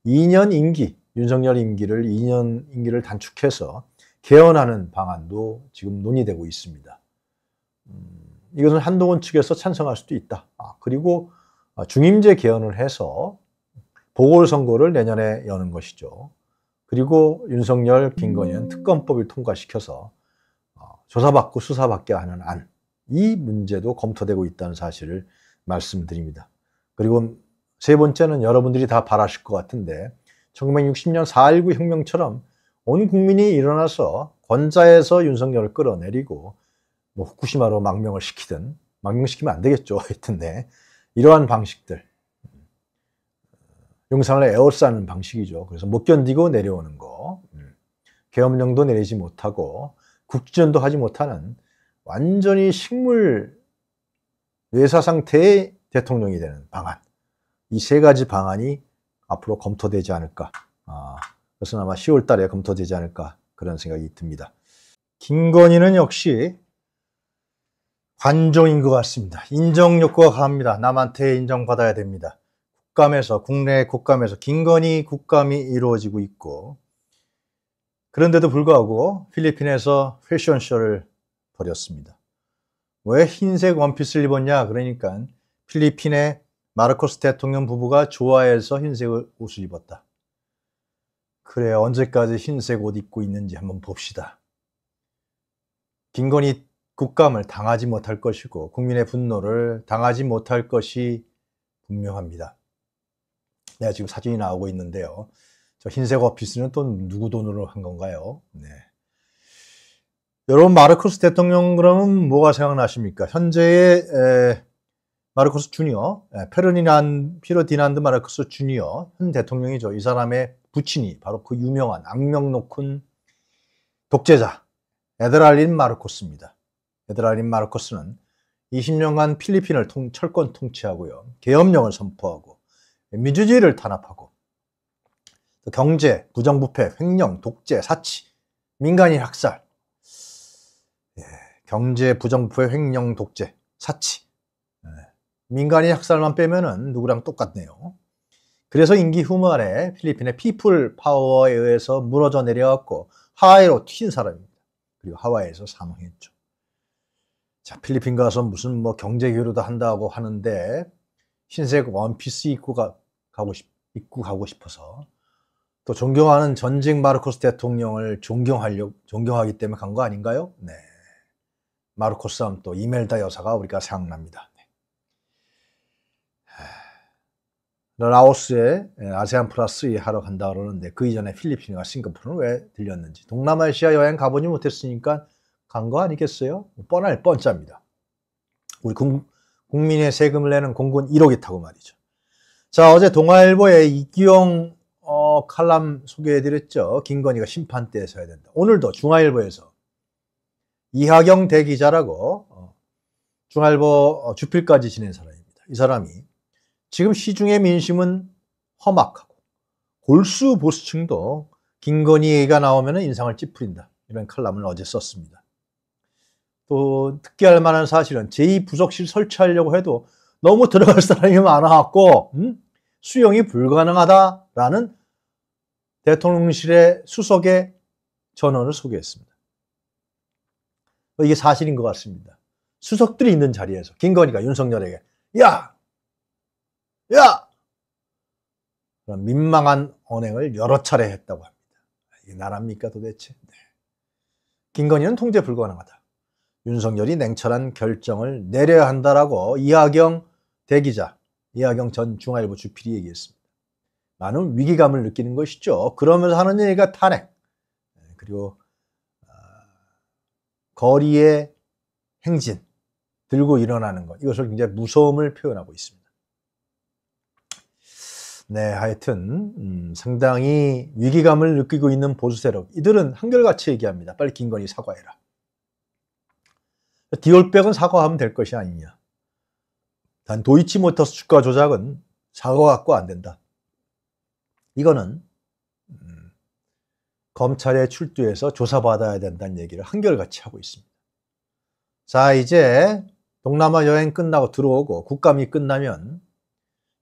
2년 임기, 윤석열 임기를 2년 임기를 단축해서 개헌하는 방안도 지금 논의되고 있습니다. 음, 이것은 한동훈 측에서 찬성할 수도 있다. 아, 그리고 아, 중임제 개헌을 해서 보궐선거를 내년에 여는 것이죠. 그리고 윤석열, 김건현 특검법을 통과시켜서 조사받고 수사받게 하는 안. 이 문제도 검토되고 있다는 사실을 말씀드립니다. 그리고 세 번째는 여러분들이 다 바라실 것 같은데 1960년 4.19 혁명처럼 온 국민이 일어나서 권자에서 윤석열을 끌어내리고 뭐 후쿠시마로 망명을 시키든 망명시키면 안 되겠죠. 하여튼데 네, 이러한 방식들 용산을 에워싸는 방식이죠. 그래서 못 견디고 내려오는 거 음. 계엄령도 내리지 못하고 국지전도 하지 못하는 완전히 식물 뇌사 상태의 대통령이 되는 방안. 이 세 가지 방안이 앞으로 검토되지 않을까. 아, 그것은 아마 10월 달에 검토되지 않을까. 그런 생각이 듭니다. 김건희는 역시 관종인 것 같습니다. 인정 욕구가 강합니다. 남한테 인정받아야 됩니다. 국감에서 국내 국감에서 김건희 국감이 이루어지고 있고 그런데도 불구하고 필리핀에서 패션쇼를 벌였습니다. 왜 흰색 원피스를 입었냐? 그러니까 필리핀의 마르코스 대통령 부부가 좋아해서 흰색 옷을 입었다. 그래, 언제까지 흰색 옷 입고 있는지 한번 봅시다. 빈곤이 국감을 당하지 못할 것이고 국민의 분노를 당하지 못할 것이 분명합니다. 내가 지금 사진이 나오고 있는데요. 저 흰색 오피스는 또 누구 돈으로 한 건가요? 네. 여러분 마르코스 대통령 그러면 뭐가 생각나십니까? 현재의 에, 마르코스 주니어, 에, 페르니난 피로디난드 마르코스 주니어 현 대통령이죠. 이 사람의 부친이 바로 그 유명한 악명 높은 독재자 에드랄린 마르코스입니다. 에드랄린 마르코스는 20년간 필리핀을 통, 철권 통치하고요. 계엄령을 선포하고 민주주의를 탄압하고 경제, 부정부패, 횡령, 독재, 사치, 민간인 학살. 예, 경제, 부정부패, 횡령, 독재, 사치. 예, 민간인 학살만 빼면은 누구랑 똑같네요. 그래서 임기 후말에 필리핀의 피플 파워에 의해서 무너져 내려왔고 하와이로 튄 사람입니다. 그리고 하와이에서 사망했죠. 자, 필리핀 가서 무슨 뭐 경제 교류도 한다고 하는데 흰색 원피스 입고 가, 가고 싶, 입고 가고 싶어서 또 존경하는 전직 마르코스 대통령을 존경하려 존경하기 때문에 간 거 아닌가요? 네. 마르코스 하면 또 이멜다 여사가 우리가 생각납니다. 네. 라오스에 예, 아세안 플러스 2 하러 간다 그러는데 그 이전에 필리핀과 싱가포르는 왜 들렸는지 동남아시아 여행 가보지 못했으니까 간 거 아니겠어요? 뭐 뻔할 뻔입니다 우리 국, 국민의 세금을 내는 공군 1호기 타고 말이죠. 자 어제 동아일보의 이기용 칼럼 소개해드렸죠. 김건희가 심판 때 서야 된다. 오늘도 중화일보에서 이하경 대기자라고 어, 중화일보 어, 주필까지 지낸 사람입니다. 이 사람이 지금 시중의 민심은 험악하고 골수 보수층도 김건희가 나오면 인상을 찌푸린다. 이런 칼럼을 어제 썼습니다. 또 특기할 만한 사실은 제2부속실 설치하려고 해도 너무 들어갈 사람이 많아갖고 음? 수용이 불가능하다라는 대통령실의 수석의 전원을 소개했습니다. 이게 사실인 것 같습니다. 수석들이 있는 자리에서 김건희가 윤석열에게 야! 야! 그런 민망한 언행을 여러 차례 했다고 합니다. 이게 나랍니까 도대체? 네. 김건희는 통제 불가능하다. 윤석열이 냉철한 결정을 내려야 한다라고 이하경 대기자, 이하경 전 중앙일보 주필이 얘기했습니다. 많은 위기감을 느끼는 것이죠. 그러면서 하는 얘기가 탄핵, 네, 그리고 아, 거리의 행진, 들고 일어나는 것. 이것을 굉장히 무서움을 표현하고 있습니다. 네, 하여튼 음, 상당히 위기감을 느끼고 있는 보수 세력. 이들은 한결같이 얘기합니다. 빨리 김건희 사과해라. 디올백은 사과하면 될 것이 아니냐. 단 도이치모터스 주가 조작은 사과 갖고 안 된다. 이거는 음, 검찰에 출두해서 조사받아야 된다는 얘기를 한결같이 하고 있습니다. 자, 이제 동남아 여행 끝나고 들어오고 국감이 끝나면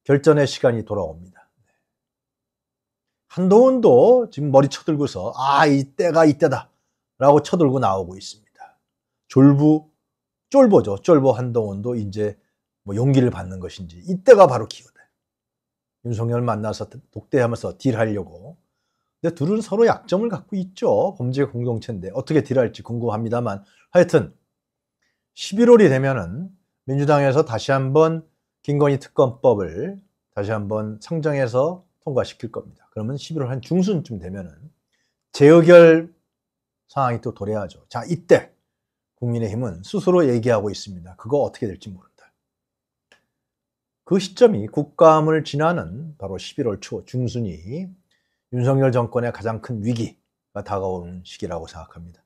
결전의 시간이 돌아옵니다. 한동훈도 지금 머리 쳐들고서 아, 이때가 이때다 라고 쳐들고 나오고 있습니다. 졸부, 쫄보죠. 쫄보 한동훈도 이제 뭐 용기를 받는 것인지 이때가 바로 기회다. 윤석열 만나서 독대하면서 딜하려고. 근데 둘은 서로 약점을 갖고 있죠. 범죄 공동체인데 어떻게 딜할지 궁금합니다만 하여튼 11월이 되면은 민주당에서 다시 한번 김건희 특검법을 다시 한번 상정해서 통과시킬 겁니다. 그러면 11월 한 중순쯤 되면은 재의결 상황이 또 도래하죠. 자, 이때 국민의힘은 스스로 얘기하고 있습니다. 그거 어떻게 될지 모르겠습니다 그 시점이 국감을 지나는 바로 11월 초 중순이 윤석열 정권의 가장 큰 위기가 다가오는 시기라고 생각합니다.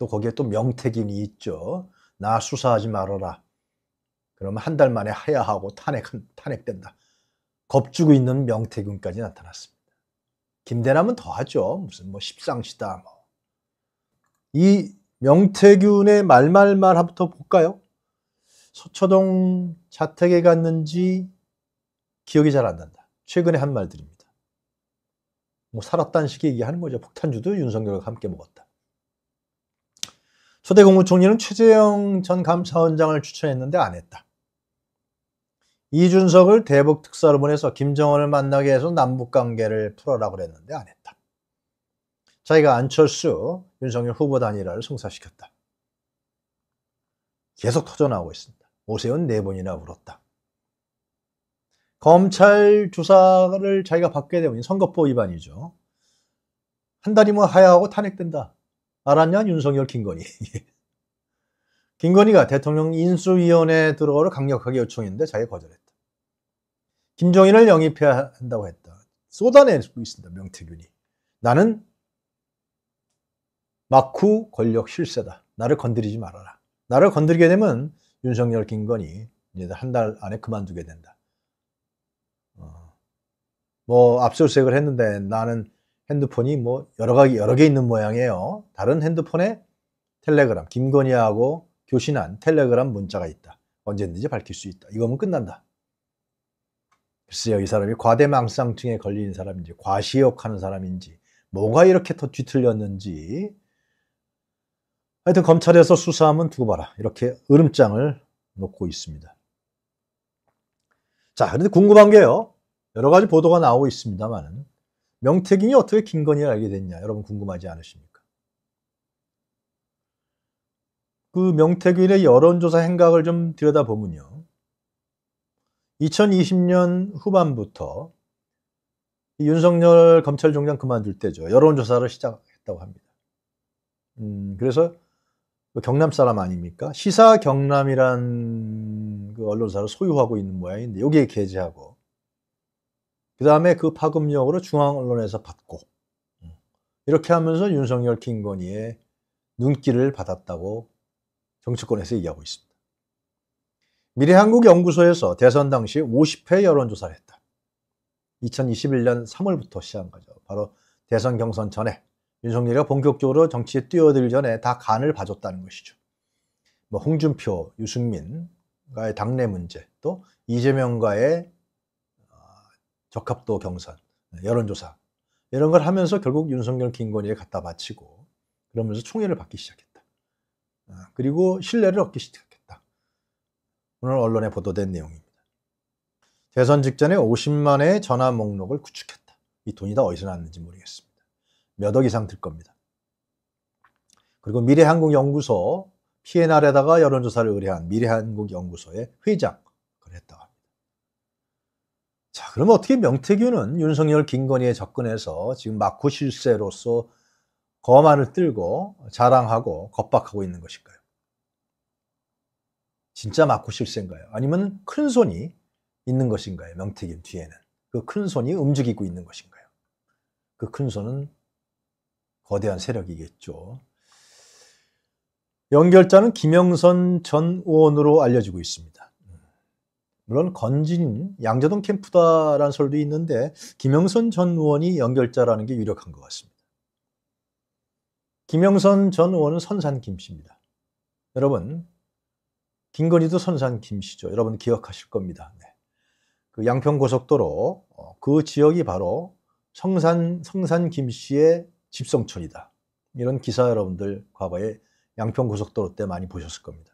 또 거기에 또 명태균이 있죠. 나 수사하지 말아라. 그러면 한 달 만에 하야하고 탄핵, 탄핵된다. 겁주고 있는 명태균까지 나타났습니다. 김대남은 더하죠. 무슨 뭐 십상시다. 뭐. 이 명태균의 말말말부터 볼까요? 서초동 자택에 갔는지 기억이 잘 안 난다. 최근에 한 말들입니다. 뭐 살았다는 식의 얘기하는 거죠. 폭탄주도 윤석열과 함께 먹었다. 초대 국무총리는 최재형 전 감사원장을 추천했는데 안 했다. 이준석을 대북 특사로 보내서 김정은을 만나게 해서 남북 관계를 풀어라그랬는데안 했다. 자기가 안철수, 윤석열 후보 단일화를 성사시켰다. 계속 터져나오고 있습니다. 오세훈 네 번이나 울었다. 검찰 조사를 자기가 받게 되면 선거법 위반이죠. 한 달이면 뭐 하야하고 탄핵된다. 알았냐? 윤석열, 김건희. 김건희가 대통령 인수위원회에 들어가를 강력하게 요청했는데 자기 거절했다. 김종인을 영입해야 한다고 했다. 쏟아내고 있습니다. 명태균이. 나는 마쿠 권력 실세다. 나를 건드리지 말아라. 나를 건드리게 되면 윤석열 김건희 이제 한 달 안에 그만두게 된다. 어. 뭐 압수수색을 했는데 나는 핸드폰이 뭐 여러 가지 여러 개 있는 모양이에요. 다른 핸드폰에 텔레그램 김건희하고 교신한 텔레그램 문자가 있다. 언제든지 밝힐 수 있다. 이거면 끝난다. 글쎄요, 이 사람이 과대망상증에 걸린 사람인지, 과시욕하는 사람인지, 뭐가 이렇게 더 뒤틀렸는지, 하여튼 검찰에서 수사하면 두고 봐라. 이렇게 으름장을 놓고 있습니다. 자, 그런데 궁금한 게요. 여러 가지 보도가 나오고 있습니다만 명태균이 어떻게 김건희를 알게 됐냐 여러분 궁금하지 않으십니까? 그 명태균의 여론조사 행각을 좀 들여다보면요. 2020년 후반부터 윤석열 검찰총장 그만둘 때죠. 여론조사를 시작했다고 합니다. 음, 그래서 뭐 경남 사람 아닙니까? 시사 경남이란 그 언론사를 소유하고 있는 모양인데 여기에 게재하고 그 다음에 그 파급력으로 중앙 언론에서 받고 음, 이렇게 하면서 윤석열 킹건희의 눈길을 받았다고 정치권에서 얘기하고 있습니다. 미래한국연구소에서 대선 당시 50회 여론조사를 했다. 2021년 3월부터 시작한 거죠. 바로 대선 경선 전에 윤석열이가 본격적으로 정치에 뛰어들기 전에 다 간을 봐줬다는 것이죠. 뭐 홍준표, 유승민과의 당내 문제, 또 이재명과의 어, 적합도 경선, 여론조사 이런 걸 하면서 결국 윤석열, 김건희에 갖다 바치고 그러면서 총애를 받기 시작했다. 어, 그리고 신뢰를 얻기 시작했다. 오늘 언론에 보도된 내용입니다. 대선 직전에 50만의 전화 목록을 구축했다. 이 돈이 다 어디서 났는지 모르겠습니다. 몇억 이상 들 겁니다. 그리고 미래한국연구소 PNR에다가 여론조사를 의뢰한 미래한국연구소의 회장을 했다고 합니다. 자, 그럼 어떻게 명태균은 윤석열 김건희에 접근해서 지금 마쿠 실세로서 거만을 뜰고 자랑하고 겁박하고 있는 것일까요? 진짜 마쿠 실세인가요? 아니면 큰 손이 있는 것인가요? 명태균 뒤에는. 그 큰 손이 움직이고 있는 것인가요? 그 큰 손은 거대한 세력이겠죠. 연결자는 김영선 전 의원으로 알려지고 있습니다. 물론 건진 양자동 캠프다라는 설도 있는데 김영선 전 의원이 연결자라는 게 유력한 것 같습니다. 김영선 전 의원은 선산 김씨입니다. 여러분 김건희도 선산 김씨죠. 여러분 기억하실 겁니다. 네. 그 양평 고속도로 어, 그 지역이 바로 성산 성산 김씨의 집성촌이다. 이런 기사 여러분들 과거에 양평고속도로 때 많이 보셨을 겁니다.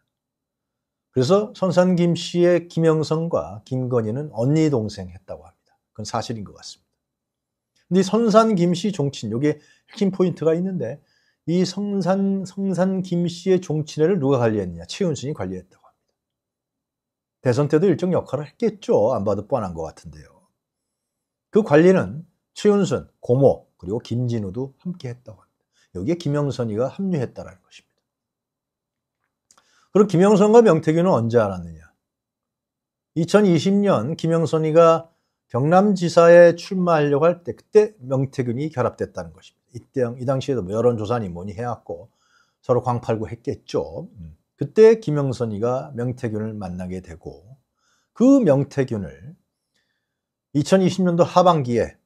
그래서 선산 김 씨의 김영선과 김건희는 언니 동생 했다고 합니다. 그건 사실인 것 같습니다. 근데 선산 김씨 종친, 요게 핵심 포인트가 있는데 이 성산, 성산 김 씨의 종친회를 누가 관리했느냐? 최윤순이 관리했다고 합니다. 대선 때도 일정 역할을 했겠죠. 안 봐도 뻔한 것 같은데요. 그 관리는 최윤순, 고모, 그리고 김진우도 함께 했다고 합니다. 여기에 김영선이가 합류했다라는 것입니다. 그럼 김영선과 명태균은 언제 알았느냐? 2020년 김영선이가 경남지사에 출마하려고 할 때 그때 명태균이 결합됐다는 것입니다. 이때 이 당시에도 뭐 여론조사니 뭐니 해왔고 서로 광팔고 했겠죠. 음. 그때 김영선이가 명태균을 만나게 되고 그 명태균을 2020년도 하반기에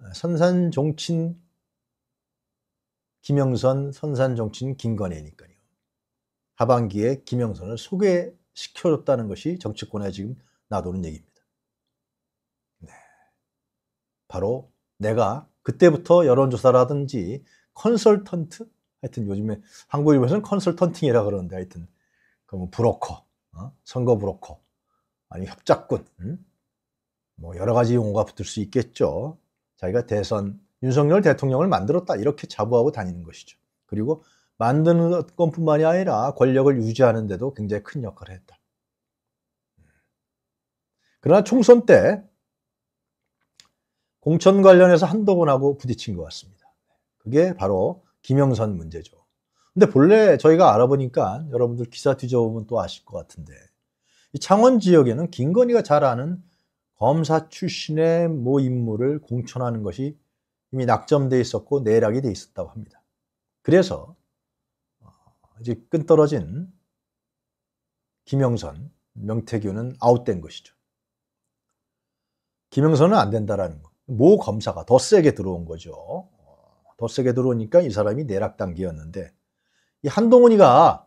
어, 선산종친 김영선, 선산종친 김건혜니까요 하반기에 김영선을 소개시켜줬다는 것이 정치권에 지금 놔두는 얘기입니다. 네. 바로 내가 그때부터 여론조사라든지 컨설턴트 하여튼 요즘에 한국일보에서는 컨설턴팅이라 그러는데 하여튼 그뭐 브로커, 어? 선거 브로커, 아니 협작꾼, 음? 뭐 여러 가지 용어가 붙을 수 있겠죠. 자기가 대선 윤석열 대통령을 만들었다 이렇게 자부하고 다니는 것이죠. 그리고 만드는 것뿐만이 아니라 권력을 유지하는 데도 굉장히 큰 역할을 했다. 그러나 총선 때 공천 관련해서 한동훈하고 부딪힌 것 같습니다. 그게 바로 김영선 문제죠. 근데 본래 저희가 알아보니까 여러분들 기사 뒤져보면 또 아실 것 같은데 이 창원 지역에는 김건희가 잘 아는 검사 출신의 모 인물을 공천하는 것이 이미 낙점되어 있었고 내락이 되어 있었다고 합니다. 그래서 어, 이제 끈떨어진 김영선, 명태균는 아웃된 것이죠. 김영선은 안 된다라는 거. 모 검사가 더 세게 들어온 거죠. 어, 더 세게 들어오니까 이 사람이 내락 단계였는데 이 한동훈이가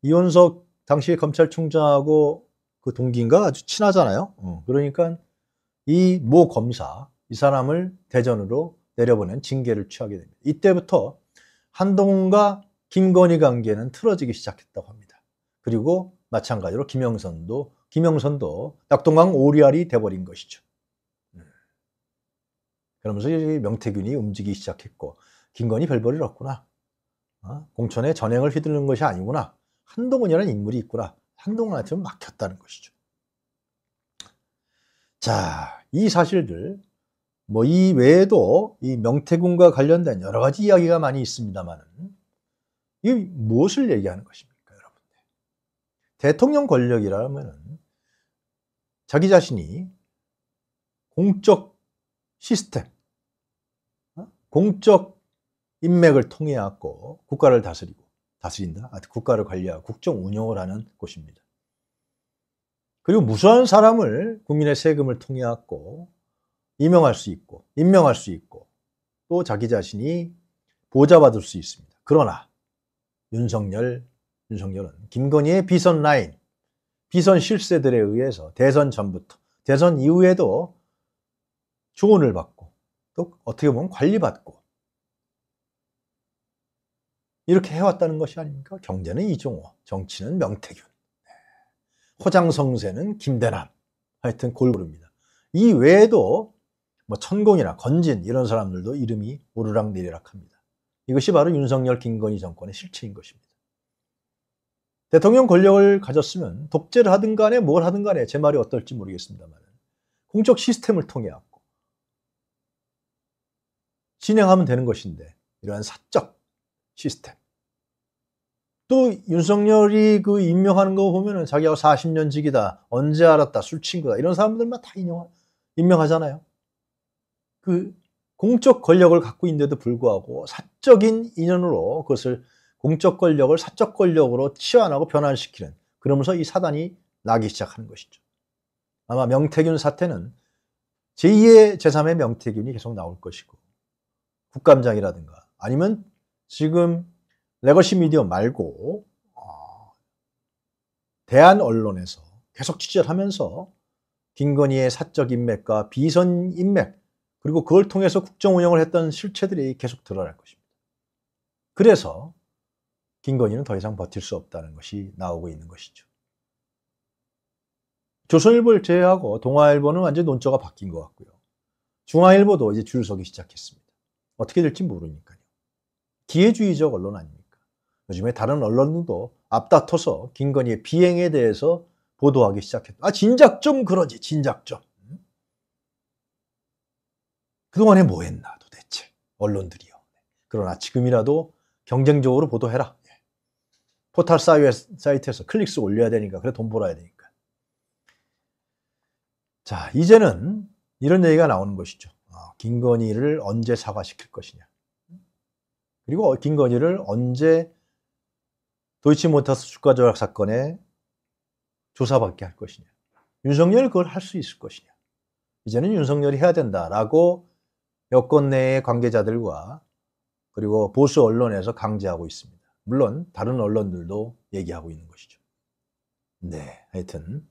이원석 당시 검찰총장하고 그 동기인가 아주 친하잖아요. 어, 그러니까 이모 검사 이 사람을 대전으로 내려보낸 징계를 취하게 됩니다. 이때부터 한동훈과 김건희 관계는 틀어지기 시작했다고 합니다. 그리고 마찬가지로 김영선도 김영선도 낙동강 오리알이 돼버린 것이죠. 음. 그러면서 명태균이 움직이기 시작했고 김건희 별벌이 없구나. 어? 공천에 전행을 휘두르는 것이 아니구나. 한동훈이라는 인물이 있구나. 한동훈한테는 막혔다는 것이죠. 자, 이 사실들, 뭐 이 외에도 이 명태군과 관련된 여러 가지 이야기가 많이 있습니다만은 이 무엇을 얘기하는 것입니까, 여러분 대통령 권력이라면 자기 자신이 공적 시스템, 어? 공적 인맥을 통해 갖고 국가를 다스리고 다스린다. 아, 국가를 관리하고 국정 운영을 하는 곳입니다. 그리고 무수한 사람을 국민의 세금을 통해 왔고 임명할 수 있고 임명할 수 있고 또 자기 자신이 보좌받을 수 있습니다. 그러나 윤석열 윤석열은 김건희의 비선 라인, 비선 실세들에 의해서 대선 전부터 대선 이후에도 조언을 받고 또 어떻게 보면 관리받고 이렇게 해왔다는 것이 아닙니까? 경제는 이종호, 정치는 명태균. 호장성세는 김대남. 하여튼 골고루입니다. 이 외에도 뭐 천공이나 건진 이런 사람들도 이름이 오르락 내리락 합니다. 이것이 바로 윤석열 김건희 정권의 실체인 것입니다. 대통령 권력을 가졌으면 독재를 하든 간에 뭘 하든 간에 제 말이 어떨지 모르겠습니다만 공적 시스템을 통해 왔고 진행하면 되는 것인데 이러한 사적 시스템 또 윤석열이 그 임명하는 거 보면은 자기하고 40년 직이다. 언제 알았다. 술 친구다. 이런 사람들만 다 인용, 임명하잖아요. 그 공적 권력을 갖고 있는데도 불구하고 사적인 인연으로 그것을 공적 권력을 사적 권력으로 치환하고 변환시키는 그러면서 이 사단이 나기 시작하는 것이죠. 아마 명태균 사태는 제2의 제3의 명태균이 계속 나올 것이고 국감장이라든가 아니면 지금 레거시 미디어 말고 어, 대한 언론에서 계속 취재를 하면서 김건희의 사적 인맥과 비선 인맥 그리고 그걸 통해서 국정 운영을 했던 실체들이 계속 드러날 것입니다. 그래서 김건희는 더 이상 버틸 수 없다는 것이 나오고 있는 것이죠. 조선일보를 제외하고 동아일보는 완전 논조가 바뀐 것 같고요. 중앙일보도 이제 줄 서기 시작했습니다. 어떻게 될지 모르니까요. 기회주의적 언론 아니까 요즘에 다른 언론들도 앞다퉈서 김건희의 비행에 대해서 보도하기 시작했다. 아, 진작 좀 그러지, 진작 좀. 그동안에 뭐 했나 도대체, 언론들이요. 그러나 지금이라도 경쟁적으로 보도해라. 예. 포털 사이트에서 클릭수 올려야 되니까, 그래 돈 벌어야 되니까. 자, 이제는 이런 얘기가 나오는 것이죠. 아, 김건희를 언제 사과시킬 것이냐. 그리고 김건희를 언제 도이치모터스 주가 조작 사건에 조사받게 할 것이냐. 윤석열 그걸 할 수 있을 것이냐. 이제는 윤석열이 해야 된다라고 여권 내의 관계자들과 그리고 보수 언론에서 강제하고 있습니다. 물론 다른 언론들도 얘기하고 있는 것이죠. 네, 하여튼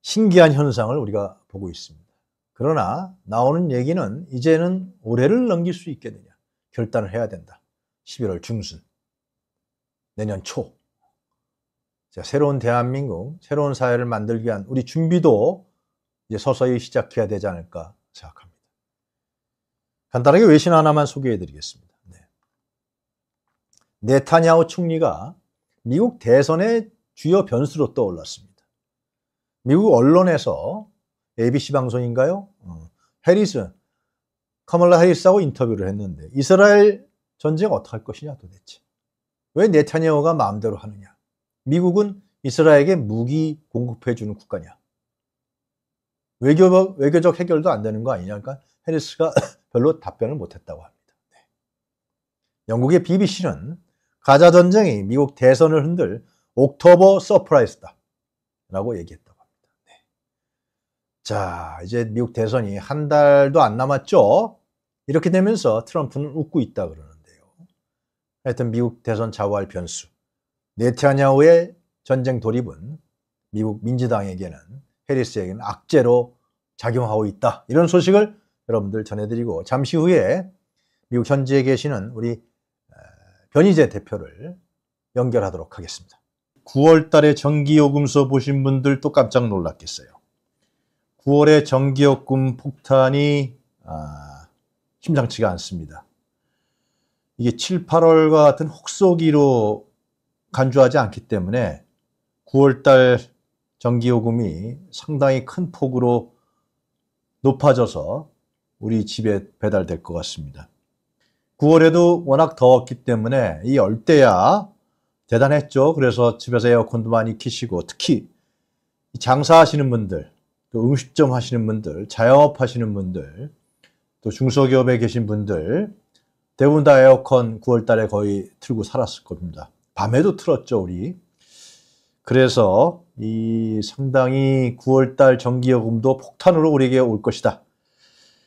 신기한 현상을 우리가 보고 있습니다. 그러나 나오는 얘기는 이제는 올해를 넘길 수 있겠느냐. 결단을 해야 된다. 11월 중순. 내년 초 새로운 대한민국, 새로운 사회를 만들기 위한 우리 준비도 이제 서서히 시작해야 되지 않을까 생각합니다. 간단하게 외신 하나만 소개해 드리겠습니다. 네. 네타냐오 총리가 미국 대선의 주요 변수로 떠올랐습니다. 미국 언론에서 ABC 방송인가요? 어, 해리슨, 카멀라 해리스하고 인터뷰를 했는데 이스라엘 전쟁 어떻게 할 것이냐 도대체. 왜 네타냐후가 마음대로 하느냐? 미국은 이스라엘에게 무기 공급해 주는 국가냐? 외교적, 외교적 해결도 안 되는 거 아니냐? 그러니까 헤리스가 별로 답변을 못했다고 합니다. 네. 영국의 BBC는 가자 전쟁이 미국 대선을 흔들 옥토버 서프라이즈다 라고 얘기했다고 합니다. 네. 자 이제 미국 대선이 한 달도 안 남았죠? 이렇게 되면서 트럼프는 웃고 있다 그러는 하여튼 미국 대선 좌우할 변수. 네티아냐후의 전쟁 돌입은 미국 민주당에게는 해리스에게는 악재로 작용하고 있다. 이런 소식을 여러분들 전해드리고 잠시 후에 미국 현지에 계시는 우리 어, 변희재 대표를 연결하도록 하겠습니다. 9월 달에 전기요금서 보신 분들도 깜짝 놀랐겠어요. 9월에 전기요금 폭탄이 아, 심상치가 않습니다. 이게 7, 8월과 같은 혹소기로 간주하지 않기 때문에 9월달 전기요금이 상당히 큰 폭으로 높아져서 우리 집에 배달될 것 같습니다. 9월에도 워낙 더웠기 때문에 이 열대야 대단했죠. 그래서 집에서 에어컨도 많이 키시고 특히 장사하시는 분들, 음식점 하시는 분들, 자영업 하시는 분들, 또 중소기업에 계신 분들 대부분 다 에어컨 9월달에 거의 틀고 살았을 겁니다. 밤에도 틀었죠 우리. 그래서 이 상당히 9월달 전기요금도 폭탄으로 우리에게 올 것이다.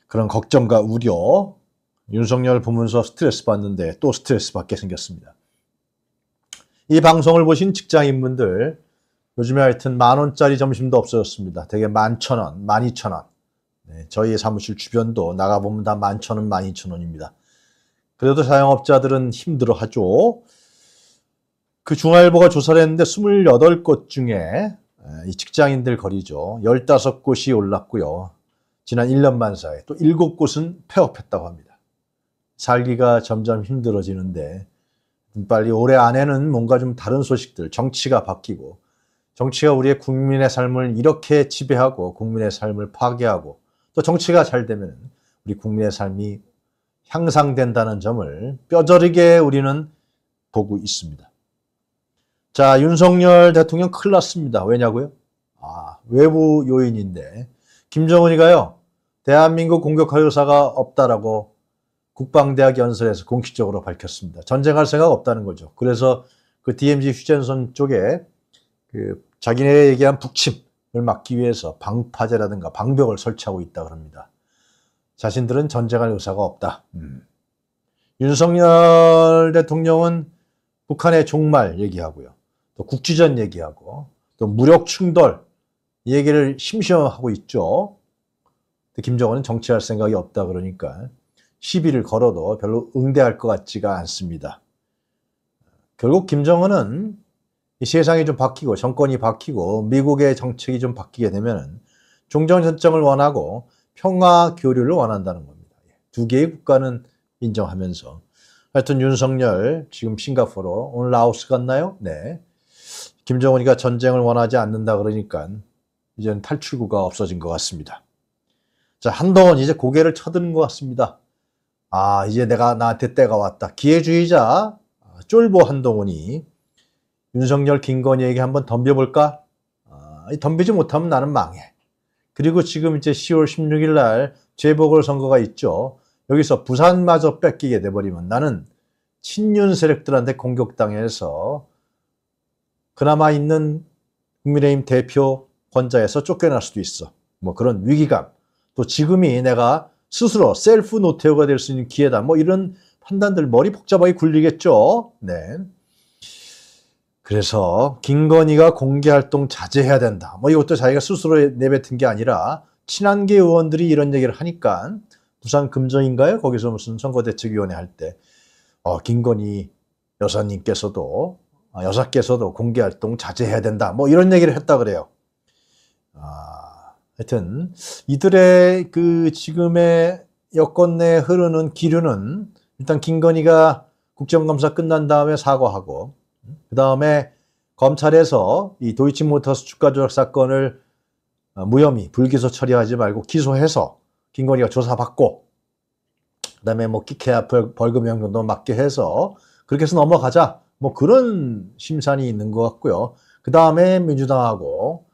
그런 걱정과 우려, 윤석열 보면서 스트레스 받는데 또 스트레스 받게 생겼습니다. 이 방송을 보신 직장인분들, 요즘에 하여튼 만원짜리 점심도 없어졌습니다. 대개 만천원, 만이천원. 네, 저희 사무실 주변도 나가보면 다 만천원, 만이천원입니다. 그래도 자영업자들은 힘들어하죠. 그 중앙일보가 조사를 했는데 28곳 중에 이 직장인들 거리죠. 15곳이 올랐고요. 지난 1년만 사이에 또 7곳은 폐업했다고 합니다. 살기가 점점 힘들어지는데 빨리 올해 안에는 뭔가 좀 다른 소식들, 정치가 바뀌고 정치가 우리의 국민의 삶을 이렇게 지배하고 국민의 삶을 파괴하고 또 정치가 잘 되면 우리 국민의 삶이 향상된다는 점을 뼈저리게 우리는 보고 있습니다. 자, 윤석열 대통령 클 났습니다. 왜냐고요? 아, 외부 요인인데. 김정은이가요, 대한민국 공격할 의사가 없다라고 국방대학 연설에서 공식적으로 밝혔습니다. 전쟁할 생각 없다는 거죠. 그래서 그 DMZ 휴전선 쪽에 그 자기네 얘기한 북침을 막기 위해서 방파제라든가 방벽을 설치하고 있다 그럽니다. 자신들은 전쟁할 의사가 없다. 음. 윤석열 대통령은 북한의 종말 얘기하고요. 또 국지전 얘기하고 또 무력 충돌 얘기를 심심하고 있죠. 김정은은 정치할 생각이 없다 그러니까 시비를 걸어도 별로 응대할 것 같지가 않습니다. 결국 김정은은 세상이 좀 바뀌고 정권이 바뀌고 미국의 정책이 좀 바뀌게 되면 종전선정을 원하고 평화 교류를 원한다는 겁니다. 예. 두 개의 국가는 인정하면서 하여튼 윤석열 지금 싱가포르 오늘 라오스 갔나요? 네. 김정은이가 전쟁을 원하지 않는다 그러니까 이제는 탈출구가 없어진 것 같습니다. 자 한동훈 이제 고개를 쳐드는 것 같습니다. 아 이제 내가 나한테 때가 왔다. 기회주의자 아, 쫄보 한동훈이 윤석열 김건희에게 한번 덤벼볼까? 아, 덤비지 못하면 나는 망해. 그리고 지금 이제 10월 16일 날 재보궐선거가 있죠. 여기서 부산마저 뺏기게 돼버리면 나는 친윤 세력들한테 공격당해서 그나마 있는 국민의힘 대표 권자에서 쫓겨날 수도 있어. 뭐 그런 위기감. 또 지금이 내가 스스로 셀프 노태우가 될 수 있는 기회다. 뭐 이런 판단들 머리 복잡하게 굴리겠죠. 네. 그래서 김건희가 공개활동 자제해야 된다. 뭐 이것도 자기가 스스로 내뱉은 게 아니라 친한계 의원들이 이런 얘기를 하니까 부산 금정인가요? 거기서 무슨 선거대책위원회 할 때 어, 김건희 여사님께서도 어, 여사께서도 공개활동 자제해야 된다. 뭐 이런 얘기를 했다 그래요. 아, 하여튼 이들의 그 지금의 여권 내에 흐르는 기류는 일단 김건희가 국정감사 끝난 다음에 사과하고 그 다음에 검찰에서 이 도이치모터스 주가 조작 사건을 어, 무혐의, 불기소 처리하지 말고 기소해서 김건희가 조사받고 그 다음에 뭐 끼케야 벌금형 정도 맞게 해서 그렇게 해서 넘어가자 뭐 그런 심산이 있는 것 같고요. 그 다음에 민주당하고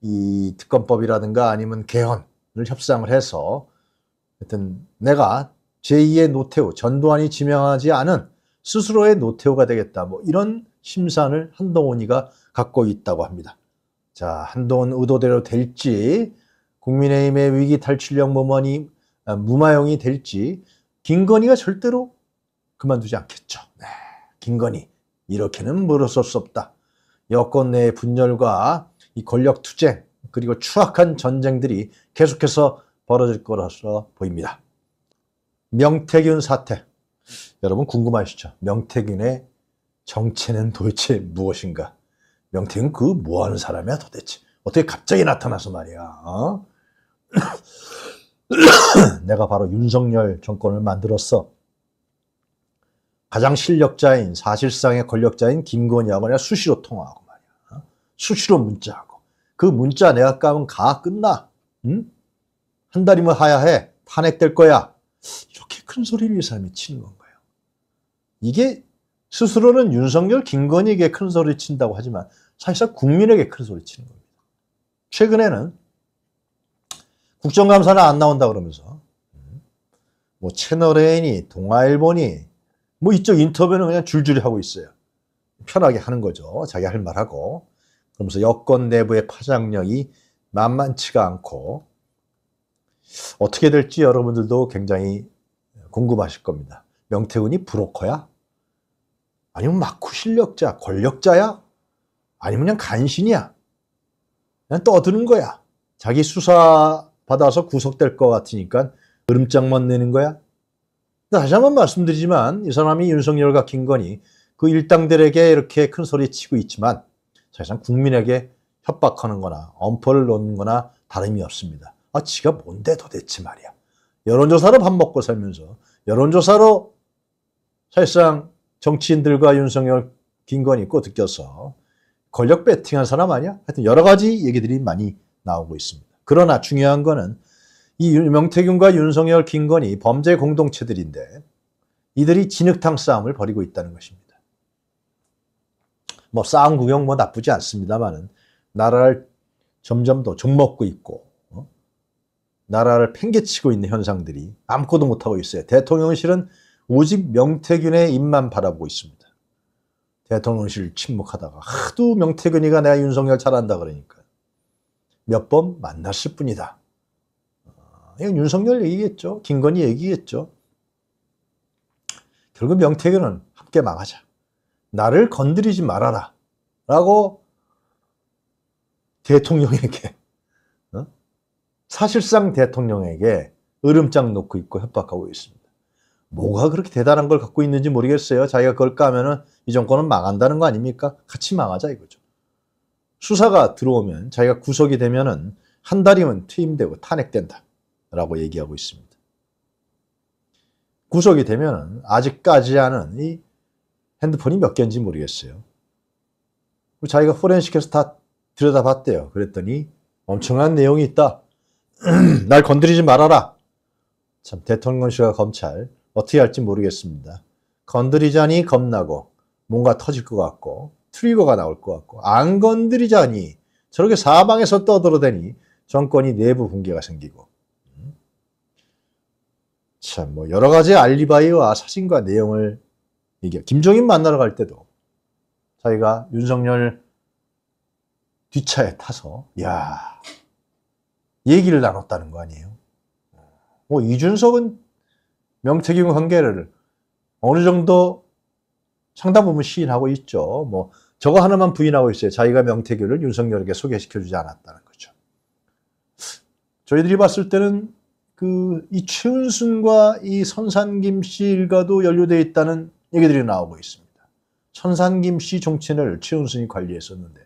이 특검법이라든가 아니면 개헌을 협상을 해서 하여튼 내가 제2의 노태우, 전두환이 지명하지 않은 스스로의 노태우가 되겠다. 뭐 이런 심산을 한동훈이가 갖고 있다고 합니다. 자, 한동훈 의도대로 될지 국민의힘의 위기 탈출력 무마니 아, 무마용이 될지 김건희가 절대로 그만두지 않겠죠. 네, 김건희 이렇게는 물어설 수 없다. 여권 내의 분열과 이 권력 투쟁 그리고 추악한 전쟁들이 계속해서 벌어질 거라서 보입니다. 명태균 사태 여러분 궁금하시죠? 명태균의 정체는 도대체 무엇인가? 명태는 그 뭐하는 사람이야 도대체? 어떻게 갑자기 나타나서 말이야? 어? 내가 바로 윤석열 정권을 만들었어. 가장 실력자인 사실상의 권력자인 김건희하고 내가 수시로 통화하고 말이야. 어? 수시로 문자하고. 그 문자 내가 까면 가 끝나. 응? 한 달이면 하야해. 탄핵될 거야. 이렇게 큰 소리를 이 사람이 치는 건가요? 이게 스스로는 윤석열, 김건희에게 큰 소리 친다고 하지만 사실상 국민에게 큰 소리 치는 겁니다. 최근에는 국정감사는 안 나온다 그러면서 뭐 채널A니 동아일보니 뭐 이쪽 인터뷰는 그냥 줄줄이 하고 있어요. 편하게 하는 거죠. 자기 할 말하고 그러면서 여권 내부의 파장력이 만만치가 않고 어떻게 될지 여러분들도 굉장히 궁금하실 겁니다. 명태군이 브로커야? 아니면 막후 실력자, 권력자야? 아니면 그냥 간신이야? 그냥 떠드는 거야. 자기 수사 받아서 구속될 것 같으니까 으름장만 내는 거야? 다시 한번 말씀드리지만 이 사람이 윤석열과 김건희 그 일당들에게 이렇게 큰 소리 치고 있지만 사실상 국민에게 협박하는 거나 엄포를 놓는 거나 다름이 없습니다. 아, 지가 뭔데 도대체 말이야. 여론조사로 밥 먹고 살면서 여론조사로 사실상 정치인들과 윤석열, 김건희 거 느껴서 권력 배팅한 사람 아니야? 하여튼 여러 가지 얘기들이 많이 나오고 있습니다. 그러나 중요한 거는 이 명태균과 윤석열, 김건희 범죄 공동체들인데 이들이 진흙탕 싸움을 벌이고 있다는 것입니다. 뭐 싸움 구경 뭐 나쁘지 않습니다만은 나라를 점점 더 좀먹고 있고 어? 나라를 팽개치고 있는 현상들이 아무것도 못하고 있어요. 대통령실은 오직 명태균의 입만 바라보고 있습니다. 대통령실 침묵하다가 하도 명태균이가 내가 윤석열 잘한다 그러니까 몇 번 만났을 뿐이다. 아, 이건 윤석열 얘기겠죠. 김건희 얘기겠죠. 결국 명태균은 함께 망하자. 나를 건드리지 말아라. 라고 대통령에게 어? 사실상 대통령에게 으름장 놓고 있고 협박하고 있습니다. 뭐가 그렇게 대단한 걸 갖고 있는지 모르겠어요. 자기가 그걸 까면은 이 정권은 망한다는 거 아닙니까? 같이 망하자 이거죠. 수사가 들어오면 자기가 구속이 되면은 한 달이면 퇴임되고 탄핵된다. 라고 얘기하고 있습니다. 구속이 되면은 아직까지 하는 이 핸드폰이 몇 개인지 모르겠어요. 자기가 포렌식에서 다 들여다봤대요. 그랬더니 엄청난 내용이 있다. 날 건드리지 말아라. 참 대통령실과 검찰 어떻게 할지 모르겠습니다. 건드리자니 겁나고 뭔가 터질 것 같고 트리거가 나올 것 같고 안 건드리자니 저렇게 사방에서 떠들어대니 정권이 내부 붕괴가 생기고 음? 참뭐 여러 가지 알리바이와 사진과 내용을 얘기해 김종인 만나러 갈 때도 자기가 윤석열 뒷차에 타서 야 얘기를 나눴다는 거 아니에요 뭐 이준석은 명책임 관계를 어느 정도 상당 부분 시인하고 있죠. 뭐 저거 하나만 부인하고 있어요. 자기가 명태균을 윤석열에게 소개시켜주지 않았다는 거죠. 저희들이 봤을 때는 그 이 최은순과 이 선산김 씨 일가도 연루되어 있다는 얘기들이 나오고 있습니다. 선산김 씨 정치인을 최은순이 관리했었는데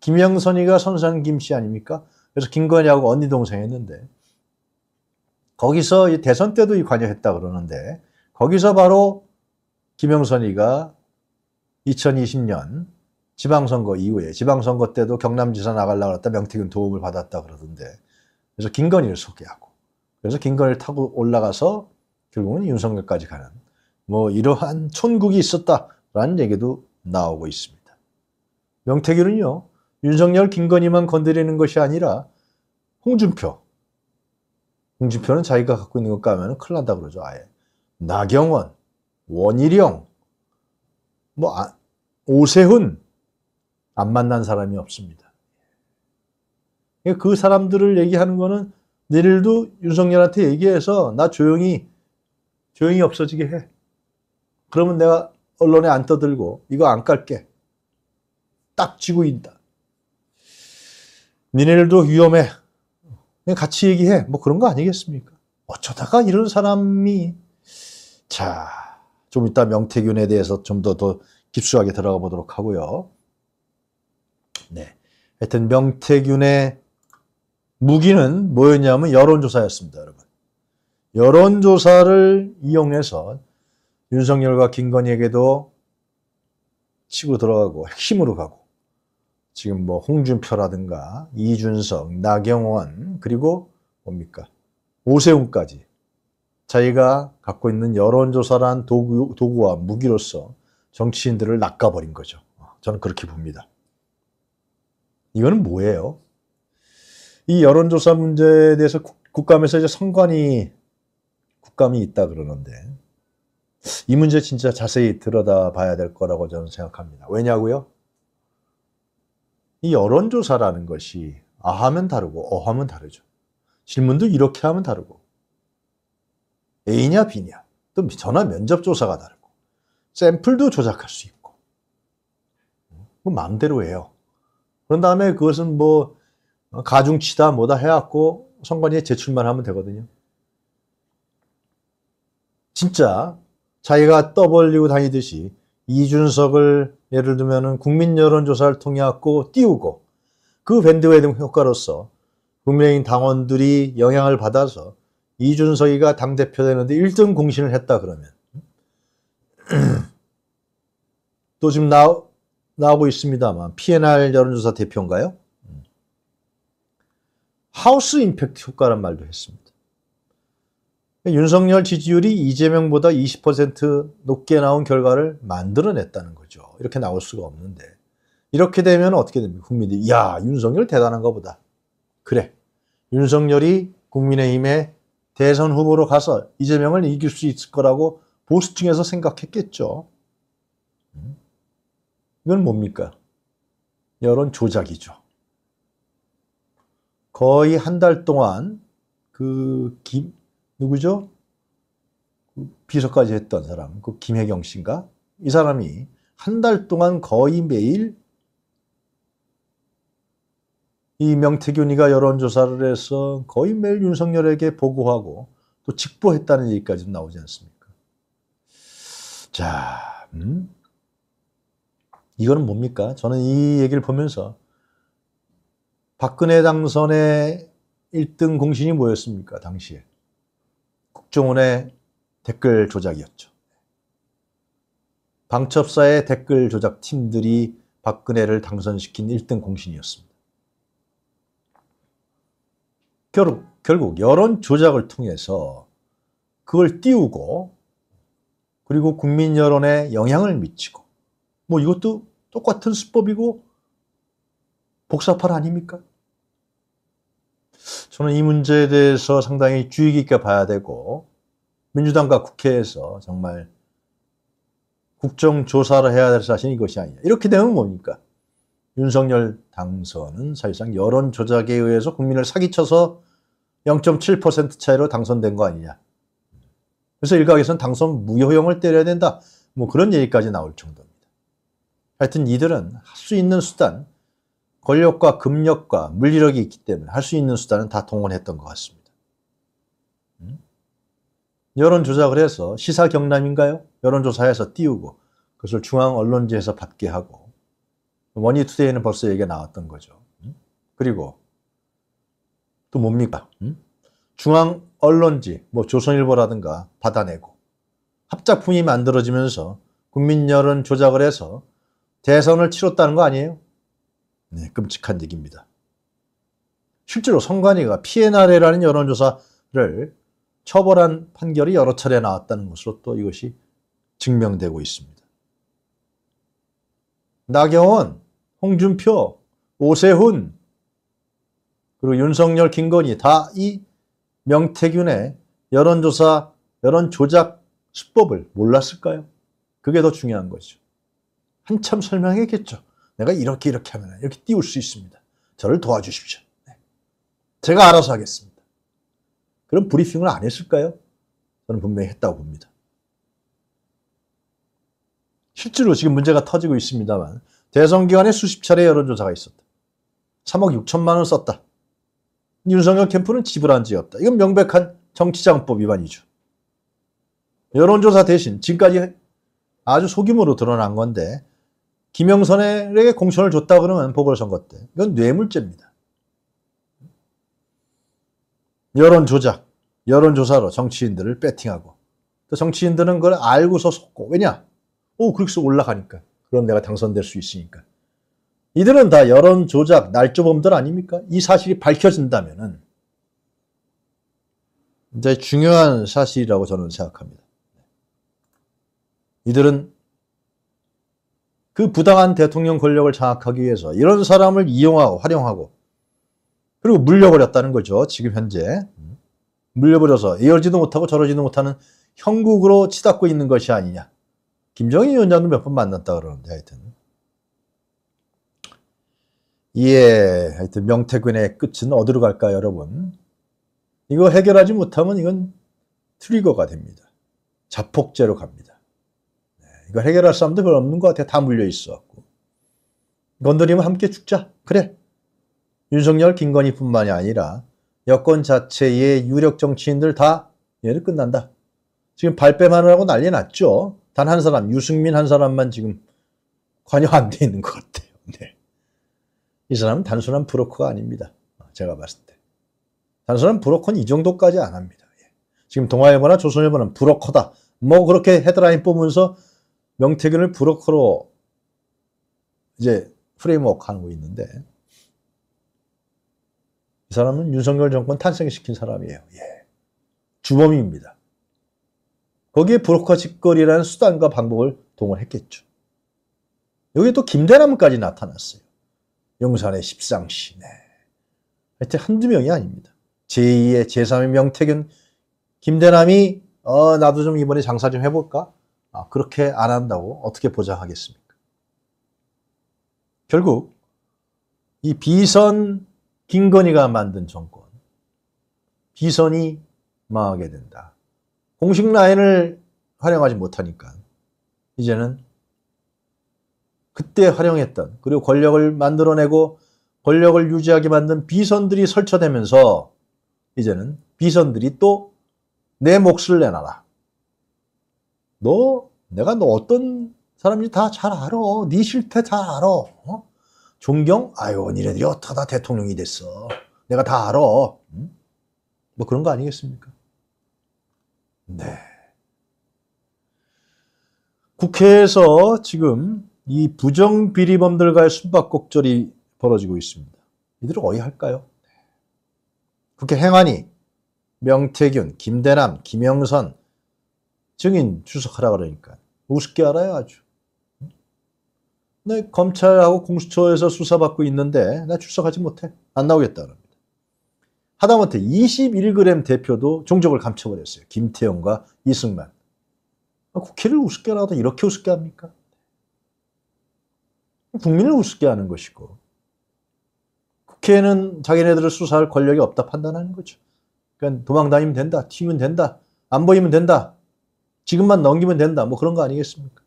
김영선이가 선산김 씨 아닙니까? 그래서 김건희하고 언니 동생 했는데 거기서 대선 때도 관여했다 그러는데 거기서 바로 김영선이가 2020년 지방선거 이후에 지방선거 때도 경남지사 나가려고 했다 명태균 도움을 받았다 그러던데 그래서 김건희를 소개하고 그래서 김건희를 타고 올라가서 결국은 윤석열까지 가는 뭐 이러한 촌국이 있었다라는 얘기도 나오고 있습니다. 명태균은요 윤석열 김건희만 건드리는 것이 아니라 홍준표 공지표는 자기가 갖고 있는 것 까면 큰일 난다 그러죠. 아예. 나경원, 원희룡, 뭐 아, 오세훈 안 만난 사람이 없습니다. 예, 그 사람들을 얘기하는 거는 내일도 윤석열한테 얘기해서 나 조용히 조용히 없어지게 해. 그러면 내가 언론에 안 떠들고 이거 안 깔게. 딱지고 있다. 니네들도 위험해. 같이 얘기해. 뭐 그런 거 아니겠습니까? 어쩌다가 이런 사람이 자, 좀 이따 명태균에 대해서 좀 더 더 깊숙하게 들어가 보도록 하고요. 네. 하여튼 명태균의 무기는 뭐였냐면 여론조사였습니다, 여러분. 여론조사를 이용해서 윤석열과 김건희에게도 치고 들어가고 핵심으로 가고 지금 뭐 홍준표라든가 이준석, 나경원 그리고 뭡니까 오세훈까지 자기가 갖고 있는 여론조사란 도구, 도구와 무기로서 정치인들을 낚아버린 거죠. 어, 저는 그렇게 봅니다. 이거는 뭐예요? 이 여론조사 문제에 대해서 국감에서 이제 선관위 국감이 있다 그러는데 이 문제 진짜 자세히 들여다봐야 될 거라고 저는 생각합니다. 왜냐고요? 이 여론조사라는 것이 아 하면 다르고 어 하면 다르죠. 질문도 이렇게 하면 다르고 A냐 B냐 또 전화 면접조사가 다르고 샘플도 조작할 수 있고 그 마음대로 해요. 그런 다음에 그것은 뭐 가중치다 뭐다 해갖고 선관위에 제출만 하면 되거든요. 진짜 자기가 떠벌리고 다니듯이 이준석을 예를 들면은 국민 여론조사를 통해 갖고 띄우고 그 밴드웨딩 이 효과로서 국민의힘 당원들이 영향을 받아서 이준석이가 당대표 되는데 1등 공신을 했다 그러면 또 지금 나, 나오고 있습니다만 PNR 여론조사 대표인가요? 음. 하우스 임팩트 효과란 말도 했습니다. 윤석열 지지율이 이재명보다 20% 높게 나온 결과를 만들어냈다는 거죠. 이렇게 나올 수가 없는데 이렇게 되면 어떻게 됩니까? 국민들이 야 윤석열 대단한거 보다. 그래 윤석열이 국민의힘의 대선 후보로 가서 이재명을 이길 수 있을 거라고 보수층에서 생각했겠죠. 음? 이건 뭡니까? 여론 조작이죠. 거의 한 달 동안 그 김, 누구죠? 그 비서까지 했던 사람, 그 김혜경 씨인가? 이 사람이 한 달 동안 거의 매일 이 명태균이가 여론조사를 해서 거의 매일 윤석열에게 보고하고 또 직보했다는 얘기까지 나오지 않습니까? 자, 음? 이거는 뭡니까? 저는 이 얘기를 보면서 박근혜 당선의 1등 공신이 뭐였습니까? 당시에. 국정원의 댓글 조작이었죠. 방첩사의 댓글 조작 팀들이 박근혜를 당선시킨 1등 공신이었습니다. 결국, 결국 여론 조작을 통해서 그걸 띄우고 그리고 국민 여론에 영향을 미치고 뭐 이것도 똑같은 수법이고 복사판 아닙니까? 저는 이 문제에 대해서 상당히 주의 깊게 봐야 되고 민주당과 국회에서 정말 국정조사를 해야 될사실이 이것이 아니냐. 이렇게 되면 뭡니까? 윤석열 당선은 사실상 여론 조작에 의해서 국민을 사기쳐서 0.7% 차이로 당선된 거 아니냐. 그래서 일각에서는 당선 무효형을 때려야 된다. 뭐 그런 얘기까지 나올 정도입니다. 하여튼 이들은 할 수 있는 수단, 권력과 금력과 물리력이 있기 때문에 할 수 있는 수단은 다 동원했던 것 같습니다. 음? 여론 조작을 해서 시사 경남인가요? 여론조사에서 띄우고 그것을 중앙 언론지에서 받게 하고 머니투데이는 벌써 얘기가 나왔던 거죠. 음? 그리고 또 뭡니까? 음? 중앙 언론지, 뭐 조선일보라든가 받아내고 합작품이 만들어지면서 국민 여론 조작을 해서 대선을 치렀다는 거 아니에요? 네, 끔찍한 얘기입니다. 실제로 성관이가 피해나래라는 여론조사를 처벌한 판결이 여러 차례 나왔다는 것으로 또 이것이 증명되고 있습니다. 나경원, 홍준표, 오세훈, 그리고 윤석열, 김건희 다 이 명태균의 여론조사, 여론조작 수법을 몰랐을까요? 그게 더 중요한 거죠. 한참 설명했겠죠. 내가 이렇게 이렇게 하면 이렇게 띄울 수 있습니다. 저를 도와주십시오. 네. 제가 알아서 하겠습니다. 그럼 브리핑을 안 했을까요? 저는 분명히 했다고 봅니다. 실제로 지금 문제가 터지고 있습니다만 대선 기간에 수십 차례 여론조사가 있었다. 3억 6천만 원 썼다. 윤석열 캠프는 지불한 지 없다. 이건 명백한 정치장법 위반이죠. 여론조사 대신 지금까지 아주 소규모로 드러난 건데 김영선에게 공천을 줬다 그러면 보궐선거 때 이건 뇌물죄입니다. 여론 조작, 여론 조사로 정치인들을 배팅하고 또 정치인들은 그걸 알고서 속고 왜냐? 오 그렇게 올라가니까 그럼 내가 당선될 수 있으니까 이들은 다 여론 조작 날조범들 아닙니까? 이 사실이 밝혀진다면은 이제 중요한 사실이라고 저는 생각합니다. 이들은 그 부당한 대통령 권력을 장악하기 위해서 이런 사람을 이용하고 활용하고 그리고 물려버렸다는 거죠. 지금 현재. 물려버려서 이러지도 못하고 저러지도 못하는 형국으로 치닫고 있는 것이 아니냐. 김정인 위원장도 몇 번 만났다 그러는데 하여튼. 예, 하여튼 명태군의 끝은 어디로 갈까 여러분? 이거 해결하지 못하면 이건 트리거가 됩니다. 자폭제로 갑니다. 이걸 그러니까 해결할 사람도 별로 없는 것 같아요. 다 물려 있어갖고. 건드리면 함께 죽자. 그래. 윤석열, 김건희 뿐만이 아니라 여권 자체의 유력 정치인들 다 얘는 끝난다. 지금 발뺌하느라고 난리 났죠. 단 한 사람, 유승민 한 사람만 지금 관여 안 돼 있는 것 같아요. 네. 이 사람은 단순한 브로커가 아닙니다. 제가 봤을 때. 단순한 브로커는 이 정도까지 안 합니다. 예. 지금 동아일보나 조선일보는 브로커다. 뭐 그렇게 헤드라인 뽑으면서 명태균을 브로커로 이제 프레임워크 하고 있는데 이 사람은 윤석열 정권 탄생시킨 사람이에요. 예. 주범입니다. 거기에 브로커 직거래라는 수단과 방법을 동원했겠죠. 여기 또 김대남까지 나타났어요. 용산의 십상시네. 하여튼 한두 명이 아닙니다. 제2의, 제3의 명태균, 김대남이 어 나도 좀 이번에 장사 좀 해볼까? 아, 그렇게 안 한다고 어떻게 보장하겠습니까? 결국 이 비선 김건희가 만든 정권, 비선이 망하게 된다. 공식 라인을 활용하지 못하니까 이제는 그때 활용했던 그리고 권력을 만들어내고 권력을 유지하게 만든 비선들이 설쳐되면서 이제는 비선들이 또 내 몫을 내놔라. 너 내가 너 어떤 사람인지 다 잘 알아. 네 실태 잘 알아. 어? 존경? 아유, 니네들이 어떻게 다 대통령이 됐어. 내가 다 알아. 음? 뭐 그런 거 아니겠습니까? 네. 국회에서 지금 이 부정 비리범들과의 숨바꼭절이 벌어지고 있습니다. 이들을 어이할까요? 국회 행안위, 명태균, 김대남, 김영선, 증인 출석하라 그러니까. 우습게 알아요, 아주. 내 검찰하고 공수처에서 수사받고 있는데 나 출석하지 못해. 안 나오겠다는 겁니다. 하다못해 21g 대표도 종족을 감춰버렸어요. 김태형과 이승만. 아, 국회를 우습게 하라도 이렇게 우습게 합니까? 국민을 우습게 하는 것이고 국회는 자기네들을 수사할 권력이 없다 판단하는 거죠. 그러니까 도망다니면 된다, 튀면 된다, 안 보이면 된다. 지금만 넘기면 된다. 뭐 그런 거 아니겠습니까?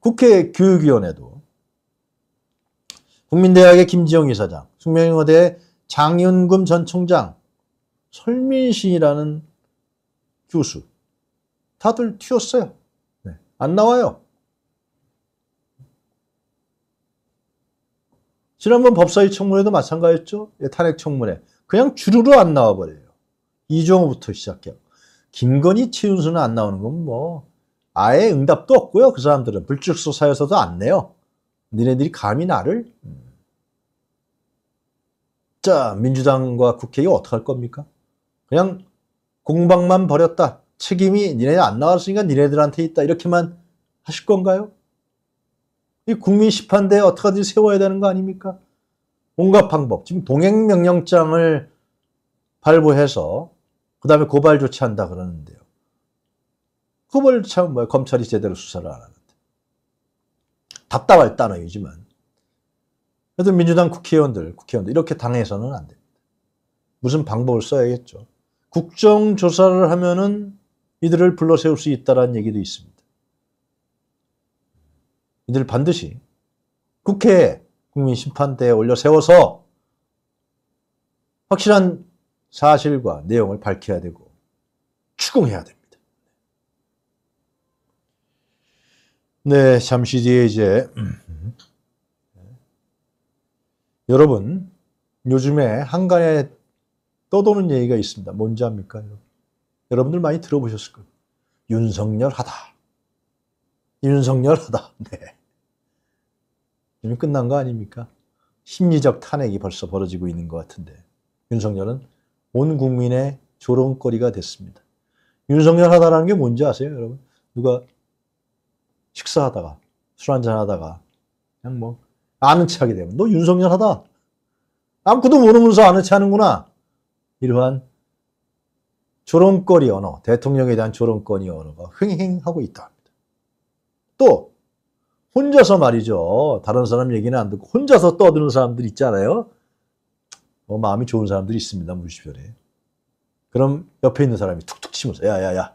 국회 교육위원회도 국민대학의 김지영 이사장, 숙명여대 장윤금 전 총장, 설민신이라는 교수 다들 튀었어요. 네. 안 나와요. 지난번 법사위 청문회도 마찬가지였죠. 예, 탄핵 청문회. 그냥 주르르 안 나와버려요. 이종호부터 시작해요. 김건희, 최윤수는 안 나오는 건 뭐 아예 응답도 없고요. 그 사람들은 불출소사여서도 안 내요. 니네들이 감히 나를? 음. 자, 민주당과 국회의 어떻게 할 겁니까? 그냥 공방만 벌였다. 책임이 니네 안 나왔으니까 니네들한테 있다. 이렇게만 하실 건가요? 이 국민 심판대에 어떻게든 세워야 되는 거 아닙니까? 온갖 방법. 지금 동행명령장을 발부해서 그 다음에 고발 조치한다 그러는데요. 그걸 참뭐 검찰이 제대로 수사를 안 하는데 답답할 따나이지만 그래도 민주당 국회의원들 국회의원들 이렇게 당해서는 안 됩니다. 무슨 방법을 써야겠죠. 국정 조사를 하면은 이들을 불러 세울 수 있다라는 얘기도 있습니다. 이들 반드시 국회에 국민심판대에 올려 세워서 확실한 사실과 내용을 밝혀야 되고 추궁해야 됩니다. 네, 잠시 뒤에 이제 음. 여러분 요즘에 한간에 떠도는 얘기가 있습니다. 뭔지 압니까? 여러분? 들 많이 들어보셨을 거예요. 윤석열하다. 윤석열하다. 네. 이미 끝난 거 아닙니까? 심리적 탄핵이 벌써 벌어지고 있는 것 같은데 윤석열은 온 국민의 조롱거리가 됐습니다. 윤석열 하다라는 게 뭔지 아세요, 여러분? 누가 식사하다가 술 한잔 하다가 그냥 뭐 아는 체하게 되면 너 윤석열 하다. 아무것도 모르면서 아는 체하는구나. 이러한 조롱거리 언어, 대통령에 대한 조롱거리 언어가 흥행하고 있다 합니다. 또 혼자서 말이죠. 다른 사람 얘기는 안 듣고 혼자서 떠드는 사람들 있잖아요. 어, 마음이 좋은 사람들이 있습니다. 무주변에 그럼 옆에 있는 사람이 툭툭 치면서 야야야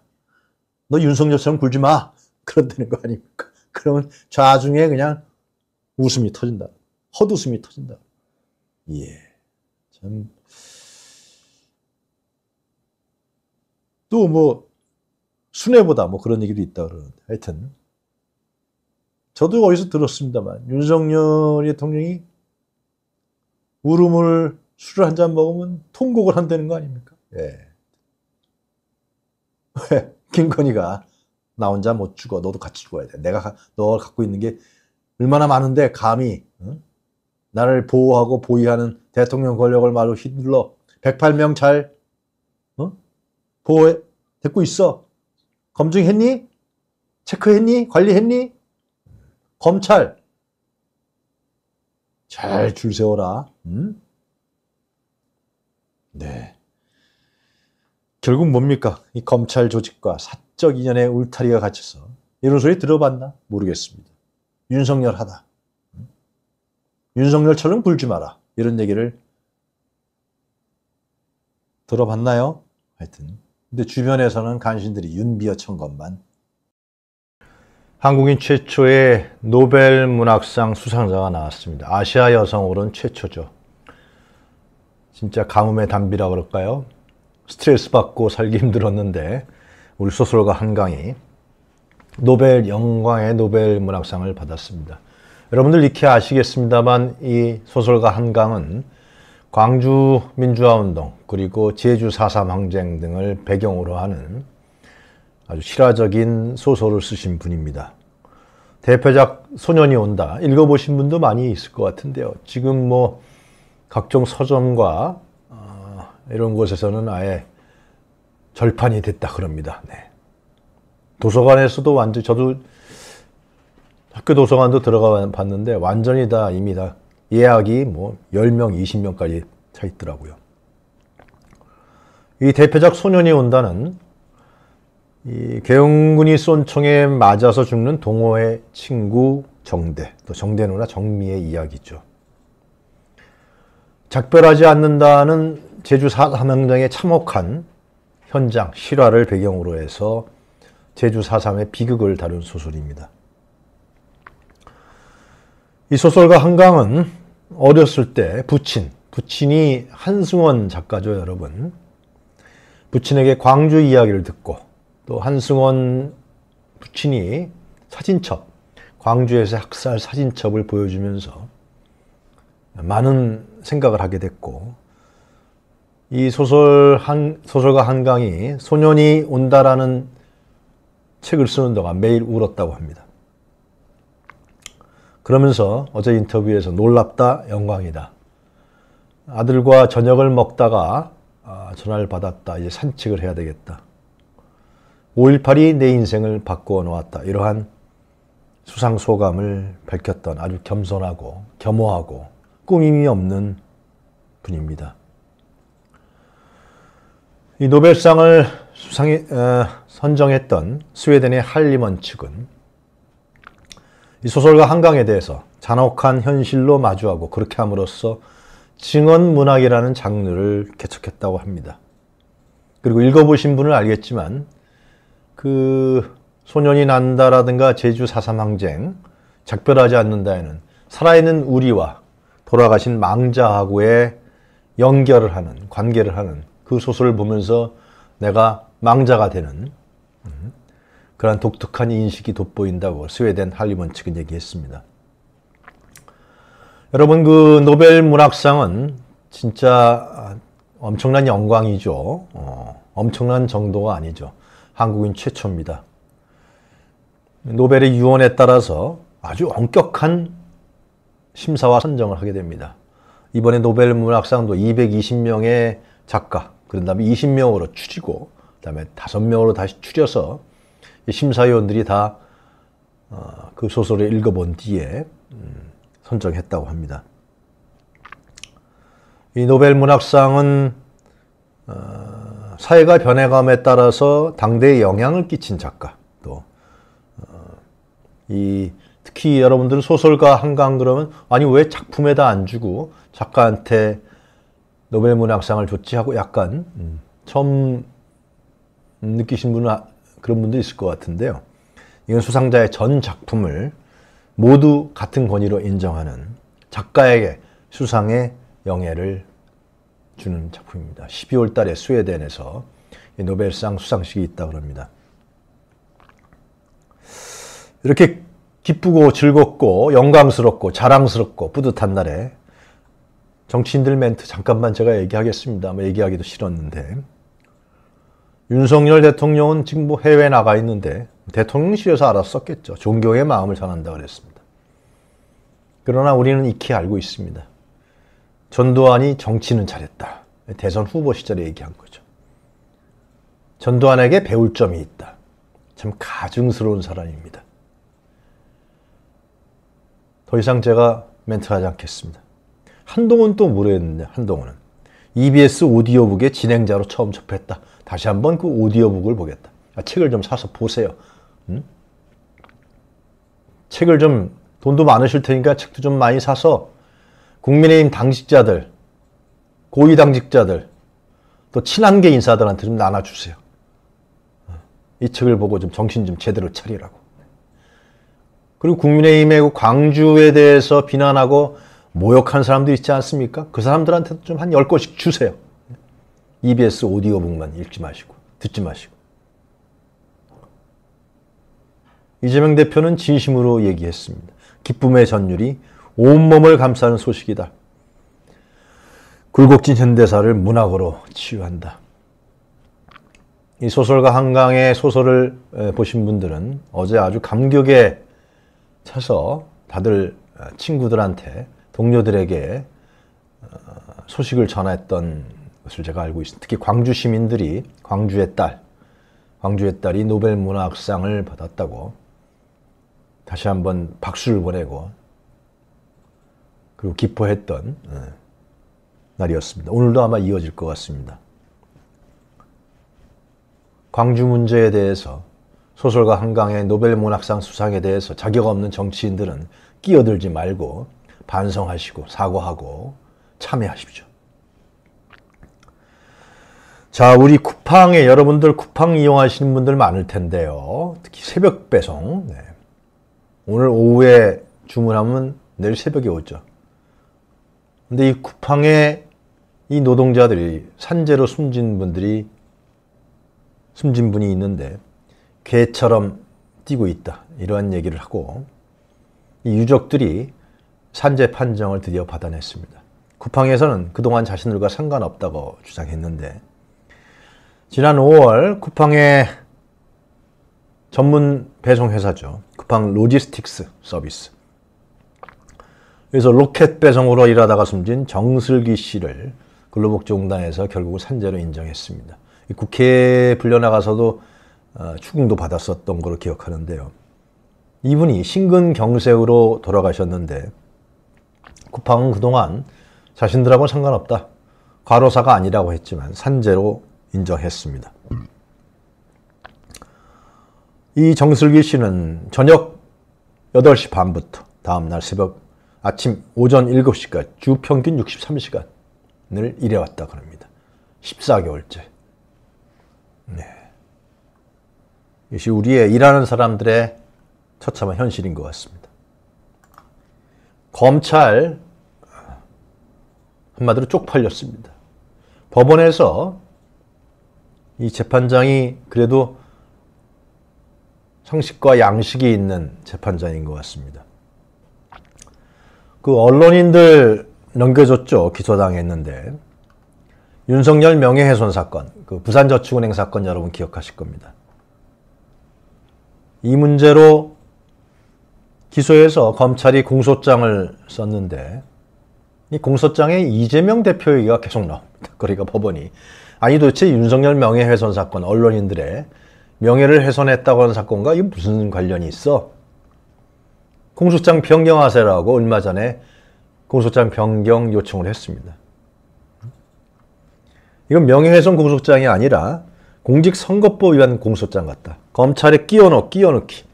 너 윤석열처럼 굴지 마 그런다는 거 아닙니까? 그러면 좌중에 그냥 웃음이 터진다. 헛웃음이 터진다. 예. 참. 또 뭐, 순회보다뭐 그런 얘기도 있다 그러는데. 하여튼. 저도 어디서 들었습니다만, 윤석열 대통령이 울음을 술을 한 잔 먹으면 통곡을 한다는 거 아닙니까? 예. 왜? 김건희가 나 혼자 못 죽어. 너도 같이 죽어야 돼. 내가 너를 갖고 있는 게 얼마나 많은데 감히 응? 나를 보호하고 보위하는 대통령 권력을 말로 휘둘러 108명 잘 어? 보호해 듣고 있어. 검증했니? 체크했니? 관리했니? 검찰 잘 줄 세워라. 응? 네. 결국 뭡니까? 이 검찰 조직과 사적 인연의 울타리가 갇혀서 이런 소리 들어봤나? 모르겠습니다. 윤석열 하다. 윤석열처럼 굴지 마라. 이런 얘기를 들어봤나요? 하여튼. 근데 주변에서는 간신들이 윤비어천 것만. 한국인 최초의 노벨 문학상 수상자가 나왔습니다. 아시아 여성으로는 최초죠. 진짜 가뭄의 담비라 그럴까요? 스트레스 받고 살기 힘들었는데 우리 소설가 한강이 노벨 영광의 노벨 문학상을 받았습니다. 여러분들 익히 아시겠습니다만 이 소설가 한강은 광주 민주화운동 그리고 제주 4.3 항쟁 등을 배경으로 하는 아주 실화적인 소설을 쓰신 분입니다. 대표작 소년이 온다 읽어보신 분도 많이 있을 것 같은데요. 지금 뭐 각종 서점과 어, 이런 곳에서는 아예 절판이 됐다 그럽니다. 네. 도서관에서도 완전 저도 학교 도서관도 들어가 봤는데 완전히 다 이미 다 예약이 뭐 10명, 20명까지 차 있더라고요. 이 대표작 소년이 온다는 이 계엄군이 쏜 총에 맞아서 죽는 동호회 친구 정대, 또 정대 누나 정미의 이야기죠. 작별하지 않는다는 제주 4.3항쟁의 참혹한 현장, 실화를 배경으로 해서 제주 4.3의 비극을 다룬 소설입니다. 이 소설가 한강은 어렸을 때 부친, 부친이 한승원 작가죠, 여러분. 부친에게 광주 이야기를 듣고 또 한승원 부친이 사진첩, 광주에서 학살 사진첩을 보여주면서 많은 생각을 하게 됐고 이 소설 한 소설가 한강이 소년이 온다라는 책을 쓰는 동안 매일 울었다고 합니다. 그러면서 어제 인터뷰에서 놀랍다 영광이다. 아들과 저녁을 먹다가 아, 전화를 받았다. 이제 산책을 해야 되겠다. 5.18이 내 인생을 바꾸어 놓았다. 이러한 수상 소감을 밝혔던 아주 겸손하고 겸허하고 꾸밈이 없는 분입니다. 이 노벨상을 수상해, 어, 선정했던 스웨덴의 할리먼 측은 이 소설가 한강에 대해서 잔혹한 현실로 마주하고 그렇게 함으로써 증언 문학이라는 장르를 개척했다고 합니다. 그리고 읽어보신 분은 알겠지만 그 소년이 난다라든가 제주 4.3 항쟁, 작별하지 않는다에는 살아있는 우리와 돌아가신 망자하고의 연결을 하는 관계를 하는 그 소설을 보면서 내가 망자가 되는 음, 그런 독특한 인식이 돋보인다고 스웨덴 할리먼 측은 얘기했습니다. 여러분 그 노벨 문학상은 진짜 엄청난 영광이죠. 어, 엄청난 정도가 아니죠. 한국인 최초입니다. 노벨의 유언에 따라서 아주 엄격한 심사와 선정을 하게 됩니다. 이번에 노벨 문학상도 220명의 작가, 그런 다음에 20명으로 추리고, 그 다음에 5명으로 다시 추려서 심사위원들이 다그 어, 소설을 읽어본 뒤에 음, 선정했다고 합니다. 이 노벨 문학상은 어, 사회가 변해감에 따라서 당대에 영향을 끼친 작가, 또이 어, 특히 여러분들은 소설가 한강 그러면 아니 왜 작품에다 안 주고 작가한테 노벨 문학상을 줬지 하고 약간 음, 처음 느끼신 분은 아, 그런 분도 있을 것 같은데요. 이건 수상자의 전 작품을 모두 같은 권위로 인정하는 작가에게 수상의 영예를 주는 작품입니다. 12월 달에 스웨덴에서 노벨상 수상식이 있다고 합니다. 이렇게 기쁘고 즐겁고 영광스럽고 자랑스럽고 뿌듯한 날에 정치인들 멘트 잠깐만 제가 얘기하겠습니다. 뭐 얘기하기도 싫었는데 윤석열 대통령은 지금 뭐 해외 나가 있는데 대통령실에서 알았었겠죠. 종교의 마음을 전한다 그랬습니다. 그러나 우리는 익히 알고 있습니다. 전두환이 정치는 잘했다. 대선 후보 시절에 얘기한 거죠. 전두환에게 배울 점이 있다. 참 가증스러운 사람입니다. 더 이상 제가 멘트하지 않겠습니다. 한동훈 또 뭐랬느냐 한동훈은 EBS 오디오북의 진행자로 처음 접했다. 다시 한번 그 오디오북을 보겠다. 아, 책을 좀 사서 보세요. 음? 책을 좀 돈도 많으실 테니까 책도 좀 많이 사서 국민의힘 당직자들, 고위 당직자들, 또 친한계 인사들한테 좀 나눠주세요. 이 책을 보고 좀 정신 좀 제대로 차리라고. 그리고 국민의힘의 그 광주에 대해서 비난하고 모욕한 사람도 있지 않습니까? 그 사람들한테도 좀한 10권씩 주세요. EBS 오디오북만 읽지 마시고 듣지 마시고 이재명 대표는 진심으로 얘기했습니다. 기쁨의 전율이 온몸을 감싸는 소식이다. 굴곡진 현대사를 문학으로 치유한다. 이 소설가 한강의 소설을 보신 분들은 어제 아주 감격의 쳐서 다들 어, 친구들한테 동료들에게 어, 소식을 전했던 것을 제가 알고 있습니다. 특히 광주 시민들이 광주의 딸, 광주의 딸이 노벨 문학상을 받았다고 다시 한번 박수를 보내고 그리고 기뻐했던 어, 날이었습니다. 오늘도 아마 이어질 것 같습니다. 광주 문제에 대해서 소설가 한강의 노벨 문학상 수상에 대해서 자격 없는 정치인들은 끼어들지 말고 반성하시고 사과하고 참여하십시오. 자, 우리 쿠팡에 여러분들 쿠팡 이용하시는 분들 많을 텐데요. 특히 새벽 배송. 네. 오늘 오후에 주문하면 내일 새벽에 오죠. 근데 이 쿠팡에 이 노동자들이 산재로 숨진 분들이 숨진 분이 있는데 개처럼 뛰고 있다. 이러한 얘기를 하고 이 유족들이 산재 판정을 드디어 받아냈습니다. 쿠팡에서는 그동안 자신들과 상관없다고 주장했는데 지난 5월 쿠팡의 전문 배송 회사죠. 쿠팡 로지스틱스 서비스. 그래서 로켓 배송으로 일하다가 숨진 정슬기 씨를 근로복지공단에서 결국 산재로 인정했습니다. 국회에 불려나가서도 아, 추궁도 받았었던 걸로 기억하는데요. 이분이 심근경색으로 돌아가셨는데 쿠팡은 그동안 자신들하고 상관없다. 과로사가 아니라고 했지만 산재로 인정했습니다. 이 정슬기 씨는 저녁 8시 반부터 다음날 새벽 아침 오전 7시까지 주 평균 63시간을 일해왔다 고합니다 14개월째. 이것이 우리의 일하는 사람들의 처참한 현실인 것 같습니다. 검찰 한마디로 쪽팔렸습니다. 법원에서 이 재판장이 그래도 상식과 양식이 있는 재판장인 것 같습니다. 그 언론인들 넘겨줬죠. 기소당했는데. 윤석열 명예훼손 사건, 그 부산저축은행 사건 여러분 기억하실 겁니다. 이 문제로 기소해서 검찰이 공소장을 썼는데 이 공소장에 이재명 대표 얘기가 계속 나옵니다. 그러니까 법원이 아니 도대체 윤석열 명예훼손 사건 언론인들의 명예를 훼손했다고 하는 사건과 이게 무슨 관련이 있어? 공소장 변경하세라고 얼마 전에 공소장 변경 요청을 했습니다. 이건 명예훼손 공소장이 아니라 공직선거법 위반 공소장 같다. 검찰에 끼워넣 끼어넣기.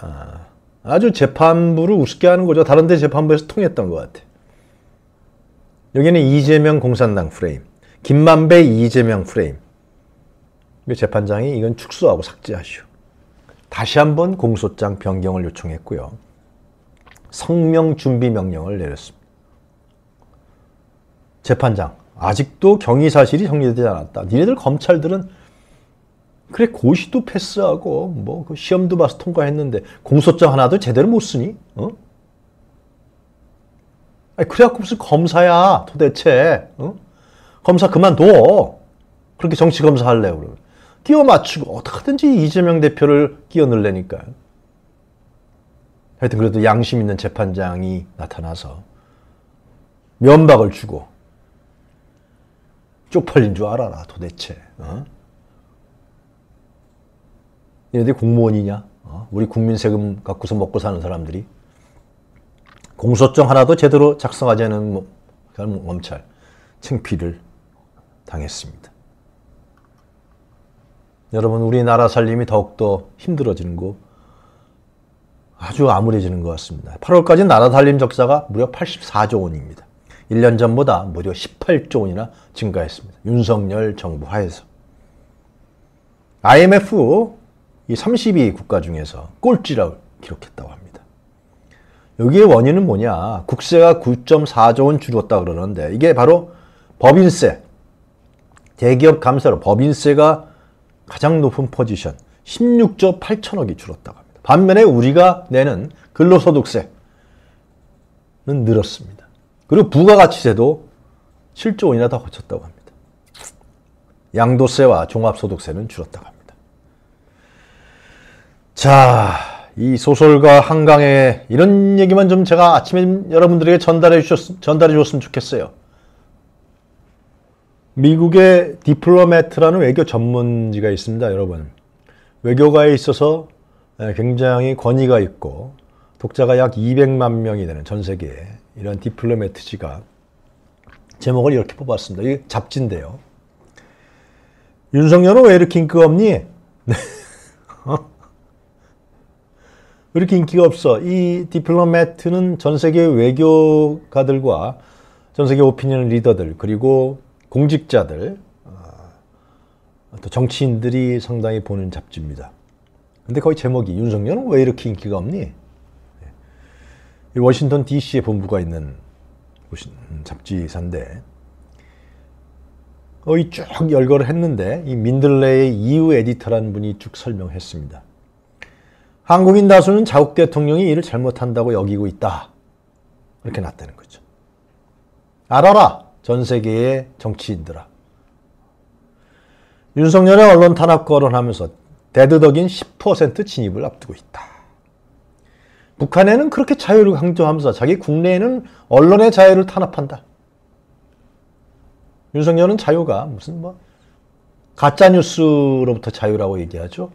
아, 아주 재판부를 우습게 하는 거죠. 다른 데 재판부에서 통했던 것 같아. 요 여기는 이재명 공산당 프레임. 김만배 이재명 프레임. 그 재판장이 이건 축소하고 삭제하시오. 다시 한번 공소장 변경을 요청했고요. 성명 준비 명령을 내렸습니다. 재판장, 아직도 경위 사실이 정리되지 않았다. 니네들 검찰들은 그래 고시도 패스하고 뭐그 시험도 봐서 통과했는데 공소장 하나도 제대로 못 쓰니? 어? 아니, 그래갖고 무슨 검사야 도대체 어? 검사 그만둬 그렇게 정치 검사 할래 그러면 끼워 맞추고 어떻게든지 이재명 대표를 끼워 넣으려니까 하여튼 그래도 양심 있는 재판장이 나타나서 면박을 주고 쪽팔린 줄 알아라 도대체 어? 얘네들이 공무원이냐? 어? 우리 국민 세금 갖고서 먹고 사는 사람들이. 공소장 하나도 제대로 작성하지 않은 검찰. 뭐, 창피를 당했습니다. 여러분 우리나라 살림이 더욱더 힘들어지는 거 아주 암울해지는 것 같습니다. 8월까지 나라 살림 적자가 무려 84조 원입니다. 1년 전보다 무려 18조 원이나 증가했습니다. 윤석열 정부 하에서. IMF 이32 국가 중에서 꼴찌라고 기록했다고 합니다. 여기에 원인은 뭐냐? 국세가 9.4조 원 줄었다 그러는데 이게 바로 법인세, 대기업 감사로 법인세가 가장 높은 포지션 16조 8천억이 줄었다고 합니다. 반면에 우리가 내는 근로소득세는 늘었습니다. 그리고 부가가치세도 7조 원이나 더 거쳤다고 합니다. 양도세와 종합소득세는 줄었다고 합니다. 자, 이 소설가 한강에 이런 얘기만 좀 제가 아침에 여러분들에게 전달해 주셨, 전달해 줬으면 좋겠어요. 미국의 디플로매트라는 외교 전문지가 있습니다, 여러분. 외교가에 있어서 예, 굉장히 권위가 있고 독자가 약 200만 명이 되는 전 세계에 이런 디플로매트지가 제목을 이렇게 뽑았습니다. 이게 잡지인데요. 윤석열은 왜 이렇게 인기 없니? 네. 이렇게 인기가 없어? 이 디플로매트는 전 세계 외교가들과 전 세계 오피니언 리더들 그리고 공직자들 어, 또 정치인들이 상당히 보는 잡지입니다. 근데 거의 제목이 윤석열은 왜 이렇게 인기가 없니? 예. 워싱턴 DC에 본부가 있는 음, 잡지사인데 거의 쭉 열거를 했는데 이 민들레의 이유 에디터라는 분이 쭉 설명했습니다. 한국인 다수는 자국 대통령이 일을 잘못한다고 여기고 있다. 이렇게 났다는 거죠. 알아라 전 세계의 정치인들아. 윤석열의 언론 탄압 거론하면서 대드덕인 10% 진입을 앞두고 있다. 북한에는 그렇게 자유를 강조하면서 자기 국내에는 언론의 자유를 탄압한다. 윤석열은 자유가 무슨 뭐 가짜뉴스로부터 자유라고 얘기하죠.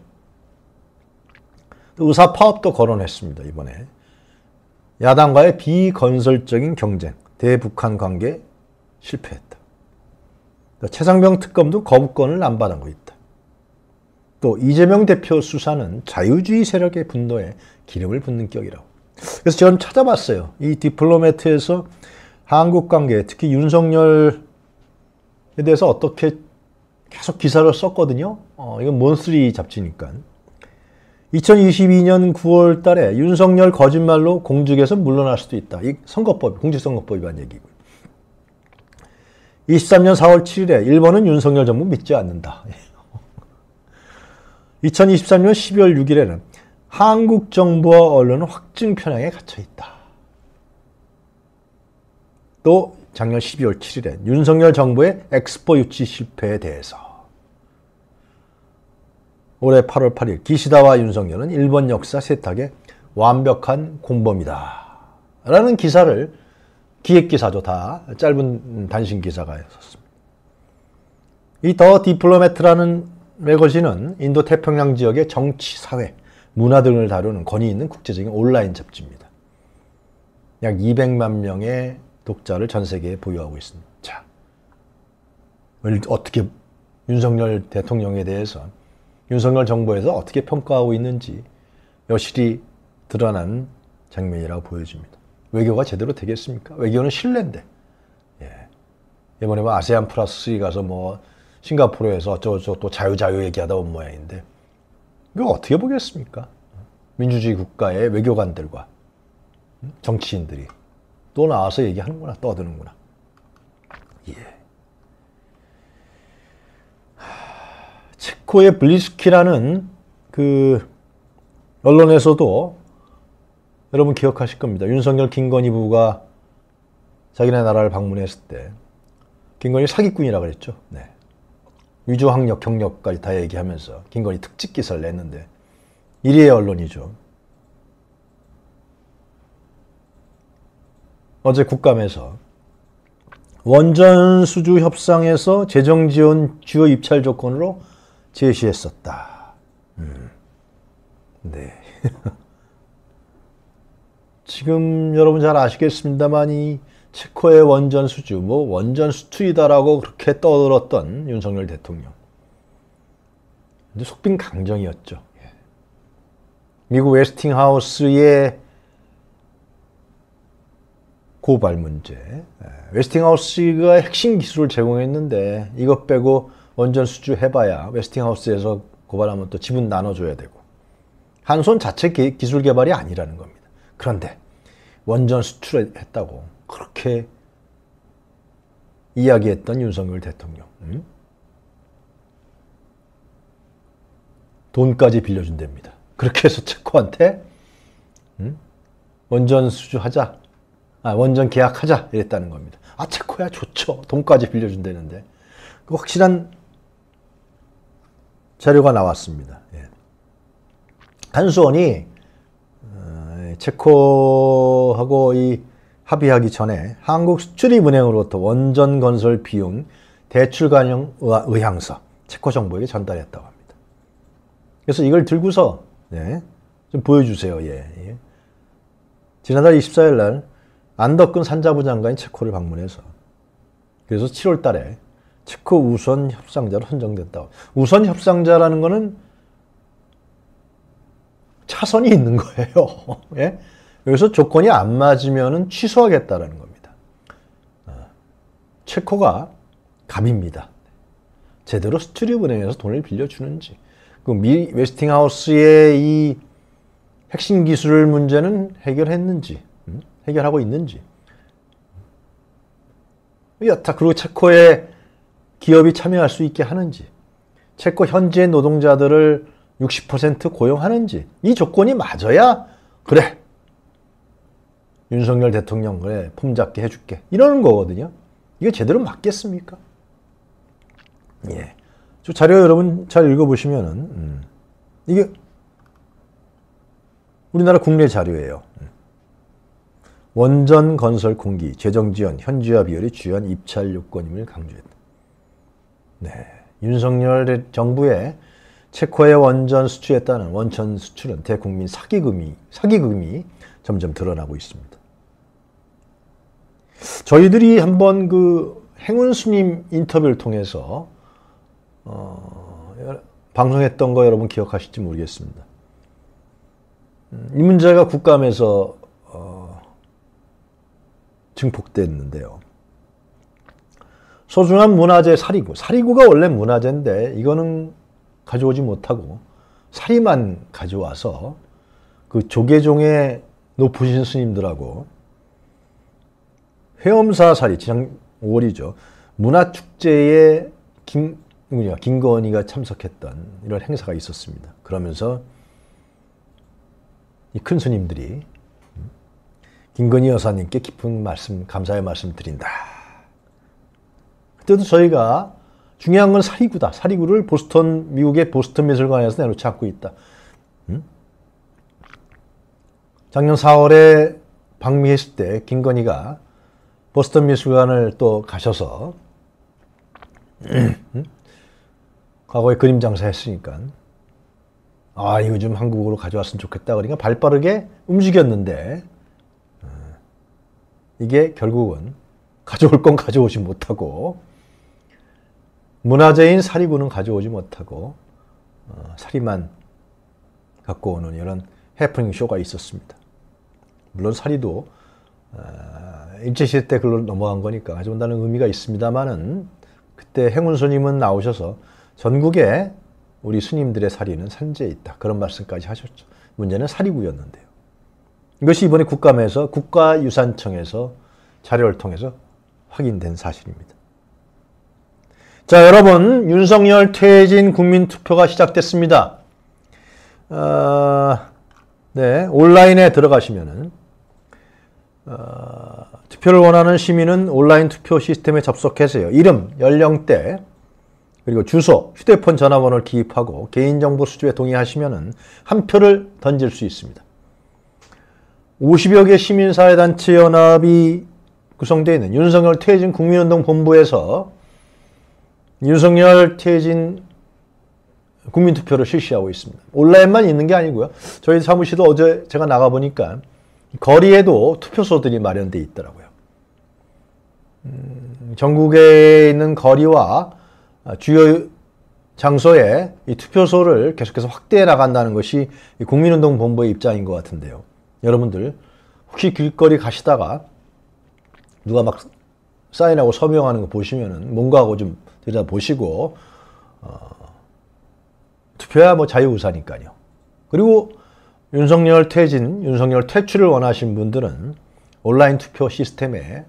의사 파업도 거론했습니다. 이번에 야당과의 비건설적인 경쟁, 대북한 관계 실패했다. 그러니까 최상병 특검도 거부권을 안 받은 거 있다. 또 이재명 대표 수사는 자유주의 세력의 분노에 기름을 붓는 격이라고. 그래서 저는 찾아봤어요. 이 디플로매트에서 한국 관계, 특히 윤석열에 대해서 어떻게 계속 기사를 썼거든요. 어, 이건 몬스리 잡지니까. 2022년 9월 달에 윤석열 거짓말로 공직에서 물러날 수도 있다. 이 선거법, 공직선거법 위반 얘기고요. 23년 4월 7일에 일본은 윤석열 정부 믿지 않는다. 2023년 12월 6일에는 한국 정부와 언론은 확증 편향에 갇혀 있다. 또 작년 12월 7일에 윤석열 정부의 엑스포 유치 실패에 대해서 올해 8월 8일 기시다와 윤석열은 일본 역사 세탁의 완벽한 공범이다. 라는 기사를 기획기사죠. 다 짧은 단신 기사가 있었습니다. 이 더 디플로매트라는 매거진은 인도 태평양 지역의 정치, 사회, 문화 등을 다루는 권위 있는 국제적인 온라인 잡지입니다. 약 200만 명의 독자를 전 세계에 보유하고 있습니다. 자, 어떻게 윤석열 대통령에 대해서 윤석열 정부에서 어떻게 평가하고 있는지 여실히 드러난 장면이라고 보여집니다. 외교가 제대로 되겠습니까? 외교는 신뢰인데. 예. 이번에 뭐 아세안 플러스 가서 뭐 싱가포르에서 어쩌고저쩌고 또 자유자유 얘기하다 온 모양인데 이거 어떻게 보겠습니까? 민주주의 국가의 외교관들과 정치인들이 또 나와서 얘기하는구나, 떠드는구나. 체코의 블리스키라는 그 언론에서도 여러분 기억하실 겁니다. 윤석열 김건희 부부가 자기네 나라를 방문했을 때 김건희 사기꾼이라 그랬죠. 네. 위조 학력 경력까지 다 얘기하면서 김건희 특집 기사를 냈는데 1위의 언론이죠. 어제 국감에서 원전 수주 협상에서 재정 지원 주요 입찰 조건으로 제시했었다. 음. 네. 지금 여러분 잘 아시겠습니다만 이 체코의 원전 수주, 뭐 원전 수투이다라고 그렇게 떠들었던 윤석열 대통령. 근데 속빈 강정이었죠. 예. 미국 웨스팅하우스의 고발 문제. 예. 웨스팅하우스가 핵심 기술을 제공했는데 이것 빼고 원전 수주해봐야 웨스팅하우스에서 고발하면 또 지분 나눠줘야 되고 한 손 자체 기, 기술 개발이 아니라는 겁니다. 그런데 원전 수출했다고 그렇게 이야기했던 윤석열 대통령 음? 돈까지 빌려준답니다. 그렇게 해서 체코한테 음? 원전 수주하자 아, 원전 계약하자 이랬다는 겁니다. 아 체코야 좋죠. 돈까지 빌려준다는데 그 확실한 자료가 나왔습니다. 예. 한수원이 어, 체코하고 이 합의하기 전에 한국 수출입은행으로부터 원전 건설 비용 대출 관용 의향서 체코 정부에게 전달했다고 합니다. 그래서 이걸 들고서 예, 좀 보여주세요. 예, 예. 지난달 24일 날 안덕근 산자부 장관이 체코를 방문해서 그래서 7월 달에 체코 우선 협상자로 선정됐다. 우선 협상자라는 거는 차선이 있는 거예요. 예? 여기서 조건이 안 맞으면 취소하겠다라는 겁니다. 아, 체코가 갑입니다. 제대로 스튜리 은행에서 돈을 빌려주는지. 그미 웨스팅하우스의 이 핵심 기술 문제는 해결했는지, 음? 해결하고 있는지. 여타 그리고 체코의 기업이 참여할 수 있게 하는지, 체코 현지의 노동자들을 60% 고용하는지, 이 조건이 맞아야, 그래. 윤석열 대통령, 그래. 품잡게 해줄게. 이러는 거거든요. 이게 제대로 맞겠습니까? 예. 저 자료 여러분 잘 읽어보시면은, 음. 이게 우리나라 국내 자료예요. 음. 원전 건설 공기, 재정 지원, 현지화 비율이 주요한 입찰 요건임을 강조했다. 네. 윤석열 정부의 체코의 원전 수출에 따른 원천 수출은 대국민 사기금이, 사기금이 점점 드러나고 있습니다. 저희들이 한번 그 행운스님 인터뷰를 통해서 어, 방송했던 거 여러분 기억하실지 모르겠습니다. 음, 이 문제가 국감에서 어, 증폭됐는데요. 소중한 문화재 사리구. 사리구가 원래 문화재인데 이거는 가져오지 못하고 사리만 가져와서 그 조계종의 높으신 스님들하고 회엄사 사리, 지난 5월이죠. 문화축제에 김, 누구냐, 김건희가 참석했던 이런 행사가 있었습니다. 그러면서 이 큰 스님들이 김건희 여사님께 깊은 말씀, 감사의 말씀 드린다. 그때도 저희가 중요한 건 사리구다. 사리구를 보스턴 미국의 보스턴 미술관에서 내로 찾고 있다. 작년 4월에 방미했을 때 김건희가 보스턴 미술관을 또 가셔서 과거에 그림 장사 했으니까 아 이거 좀 한국으로 가져왔으면 좋겠다 그러니까 발빠르게 움직였는데 어, 이게 결국은 가져올 건 가져오지 못하고 문화재인 사리군는 가져오지 못하고 어, 사리만 갖고 오는 이런 해프닝 쇼가 있었습니다. 물론 사리도 어, 일제시대 글로 넘어간 거니까 가져온다는 의미가 있습니다만은 그때 행운 스님은 나오셔서 전국에 우리 스님들의 사리는 산재에 있다 그런 말씀까지 하셨죠. 문제는 사리구였는데요. 이것이 이번에 국감에서 국가유산청에서 자료를 통해서 확인된 사실입니다. 자 여러분 윤석열 퇴진 국민투표가 시작됐습니다. 어, 네 온라인에 들어가시면은 어, 투표를 원하는 시민은 온라인 투표 시스템에 접속해서요. 이름, 연령대, 그리고 주소, 휴대폰 전화번호를 기입하고 개인정보 수집에 동의하시면 한 표를 던질 수 있습니다. 50여 개 시민사회단체 연합이 구성되어 있는 윤석열 퇴진 국민운동 본부에서 윤석열 퇴진 국민투표를 실시하고 있습니다. 온라인만 있는 게 아니고요. 저희 사무실 어제 제가 나가보니까 거리에도 투표소들이 마련돼 있더라고요. 음, 전국에 있는 거리와 주요 장소에 이 투표소를 계속해서 확대해 나간다는 것이 국민운동 본부의 입장인 것 같은데요. 여러분들 혹시 길거리 가시다가 누가 막 사인하고 서명하는 거 보시면은 뭔가 하고 좀 들여다보시고 어, 투표야 뭐 자유우사니까요. 그리고 윤석열 퇴진, 윤석열 퇴출을 원하신 분들은 온라인 투표 시스템에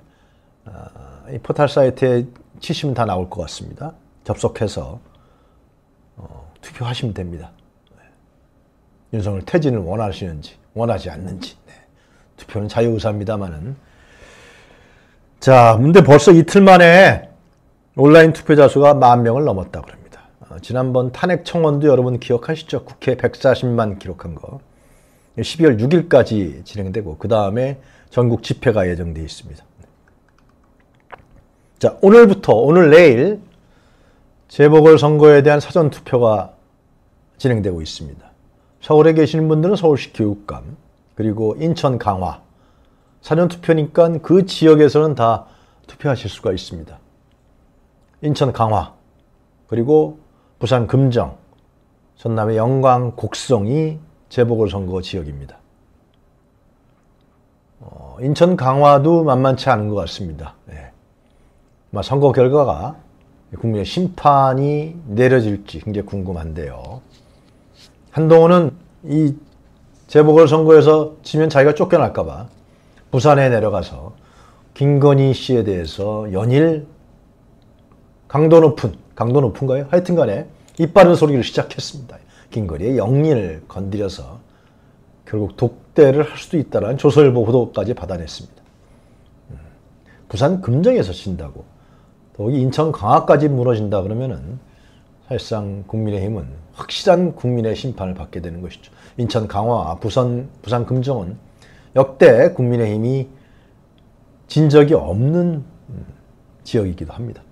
어, 이 포털 사이트에 치시면 다 나올 것 같습니다. 접속해서 어, 투표하시면 됩니다. 네. 윤석열 퇴진을 원하시는지 원하지 않는지 네. 투표는 자유의사입니다만은 자 근데 벌써 이틀 만에 온라인 투표자 수가 만 명을 넘었다 그럽니다. 어, 지난번 탄핵 청원도 여러분 기억하시죠? 국회 140만 기록한 거. 12월 6일까지 진행되고 그 다음에 전국 집회가 예정돼 있습니다. 자, 오늘부터 오늘 내일 재보궐 선거에 대한 사전 투표가 진행되고 있습니다. 서울에 계시는 분들은 서울시 교육감 그리고 인천 강화 사전 투표니까 그 지역에서는 다 투표하실 수가 있습니다. 인천 강화, 그리고 부산 금정, 전남의 영광 곡성이 재보궐선거 지역입니다. 어, 인천 강화도 만만치 않은 것 같습니다. 예. 선거 결과가 국민의 심판이 내려질지 굉장히 궁금한데요. 한동훈은 이 재보궐선거에서 지면 자기가 쫓겨날까봐 부산에 내려가서 김건희 씨에 대해서 연일 강도 높은, 강도 높은가요? 하여튼 간에 이빠른 소리를 시작했습니다. 긴거리의 영린을 건드려서 결국 독대를 할 수도 있다는 조선보 보도까지 받아냈습니다. 음, 부산 금정에서 진다고 더욱이 인천 강화까지 무너진다 그러면은 사실상 국민의힘은 확실한 국민의 심판을 받게 되는 것이죠. 인천 강화, 부산, 부산 금정은 역대 국민의힘이 진 적이 없는 음, 지역이기도 합니다.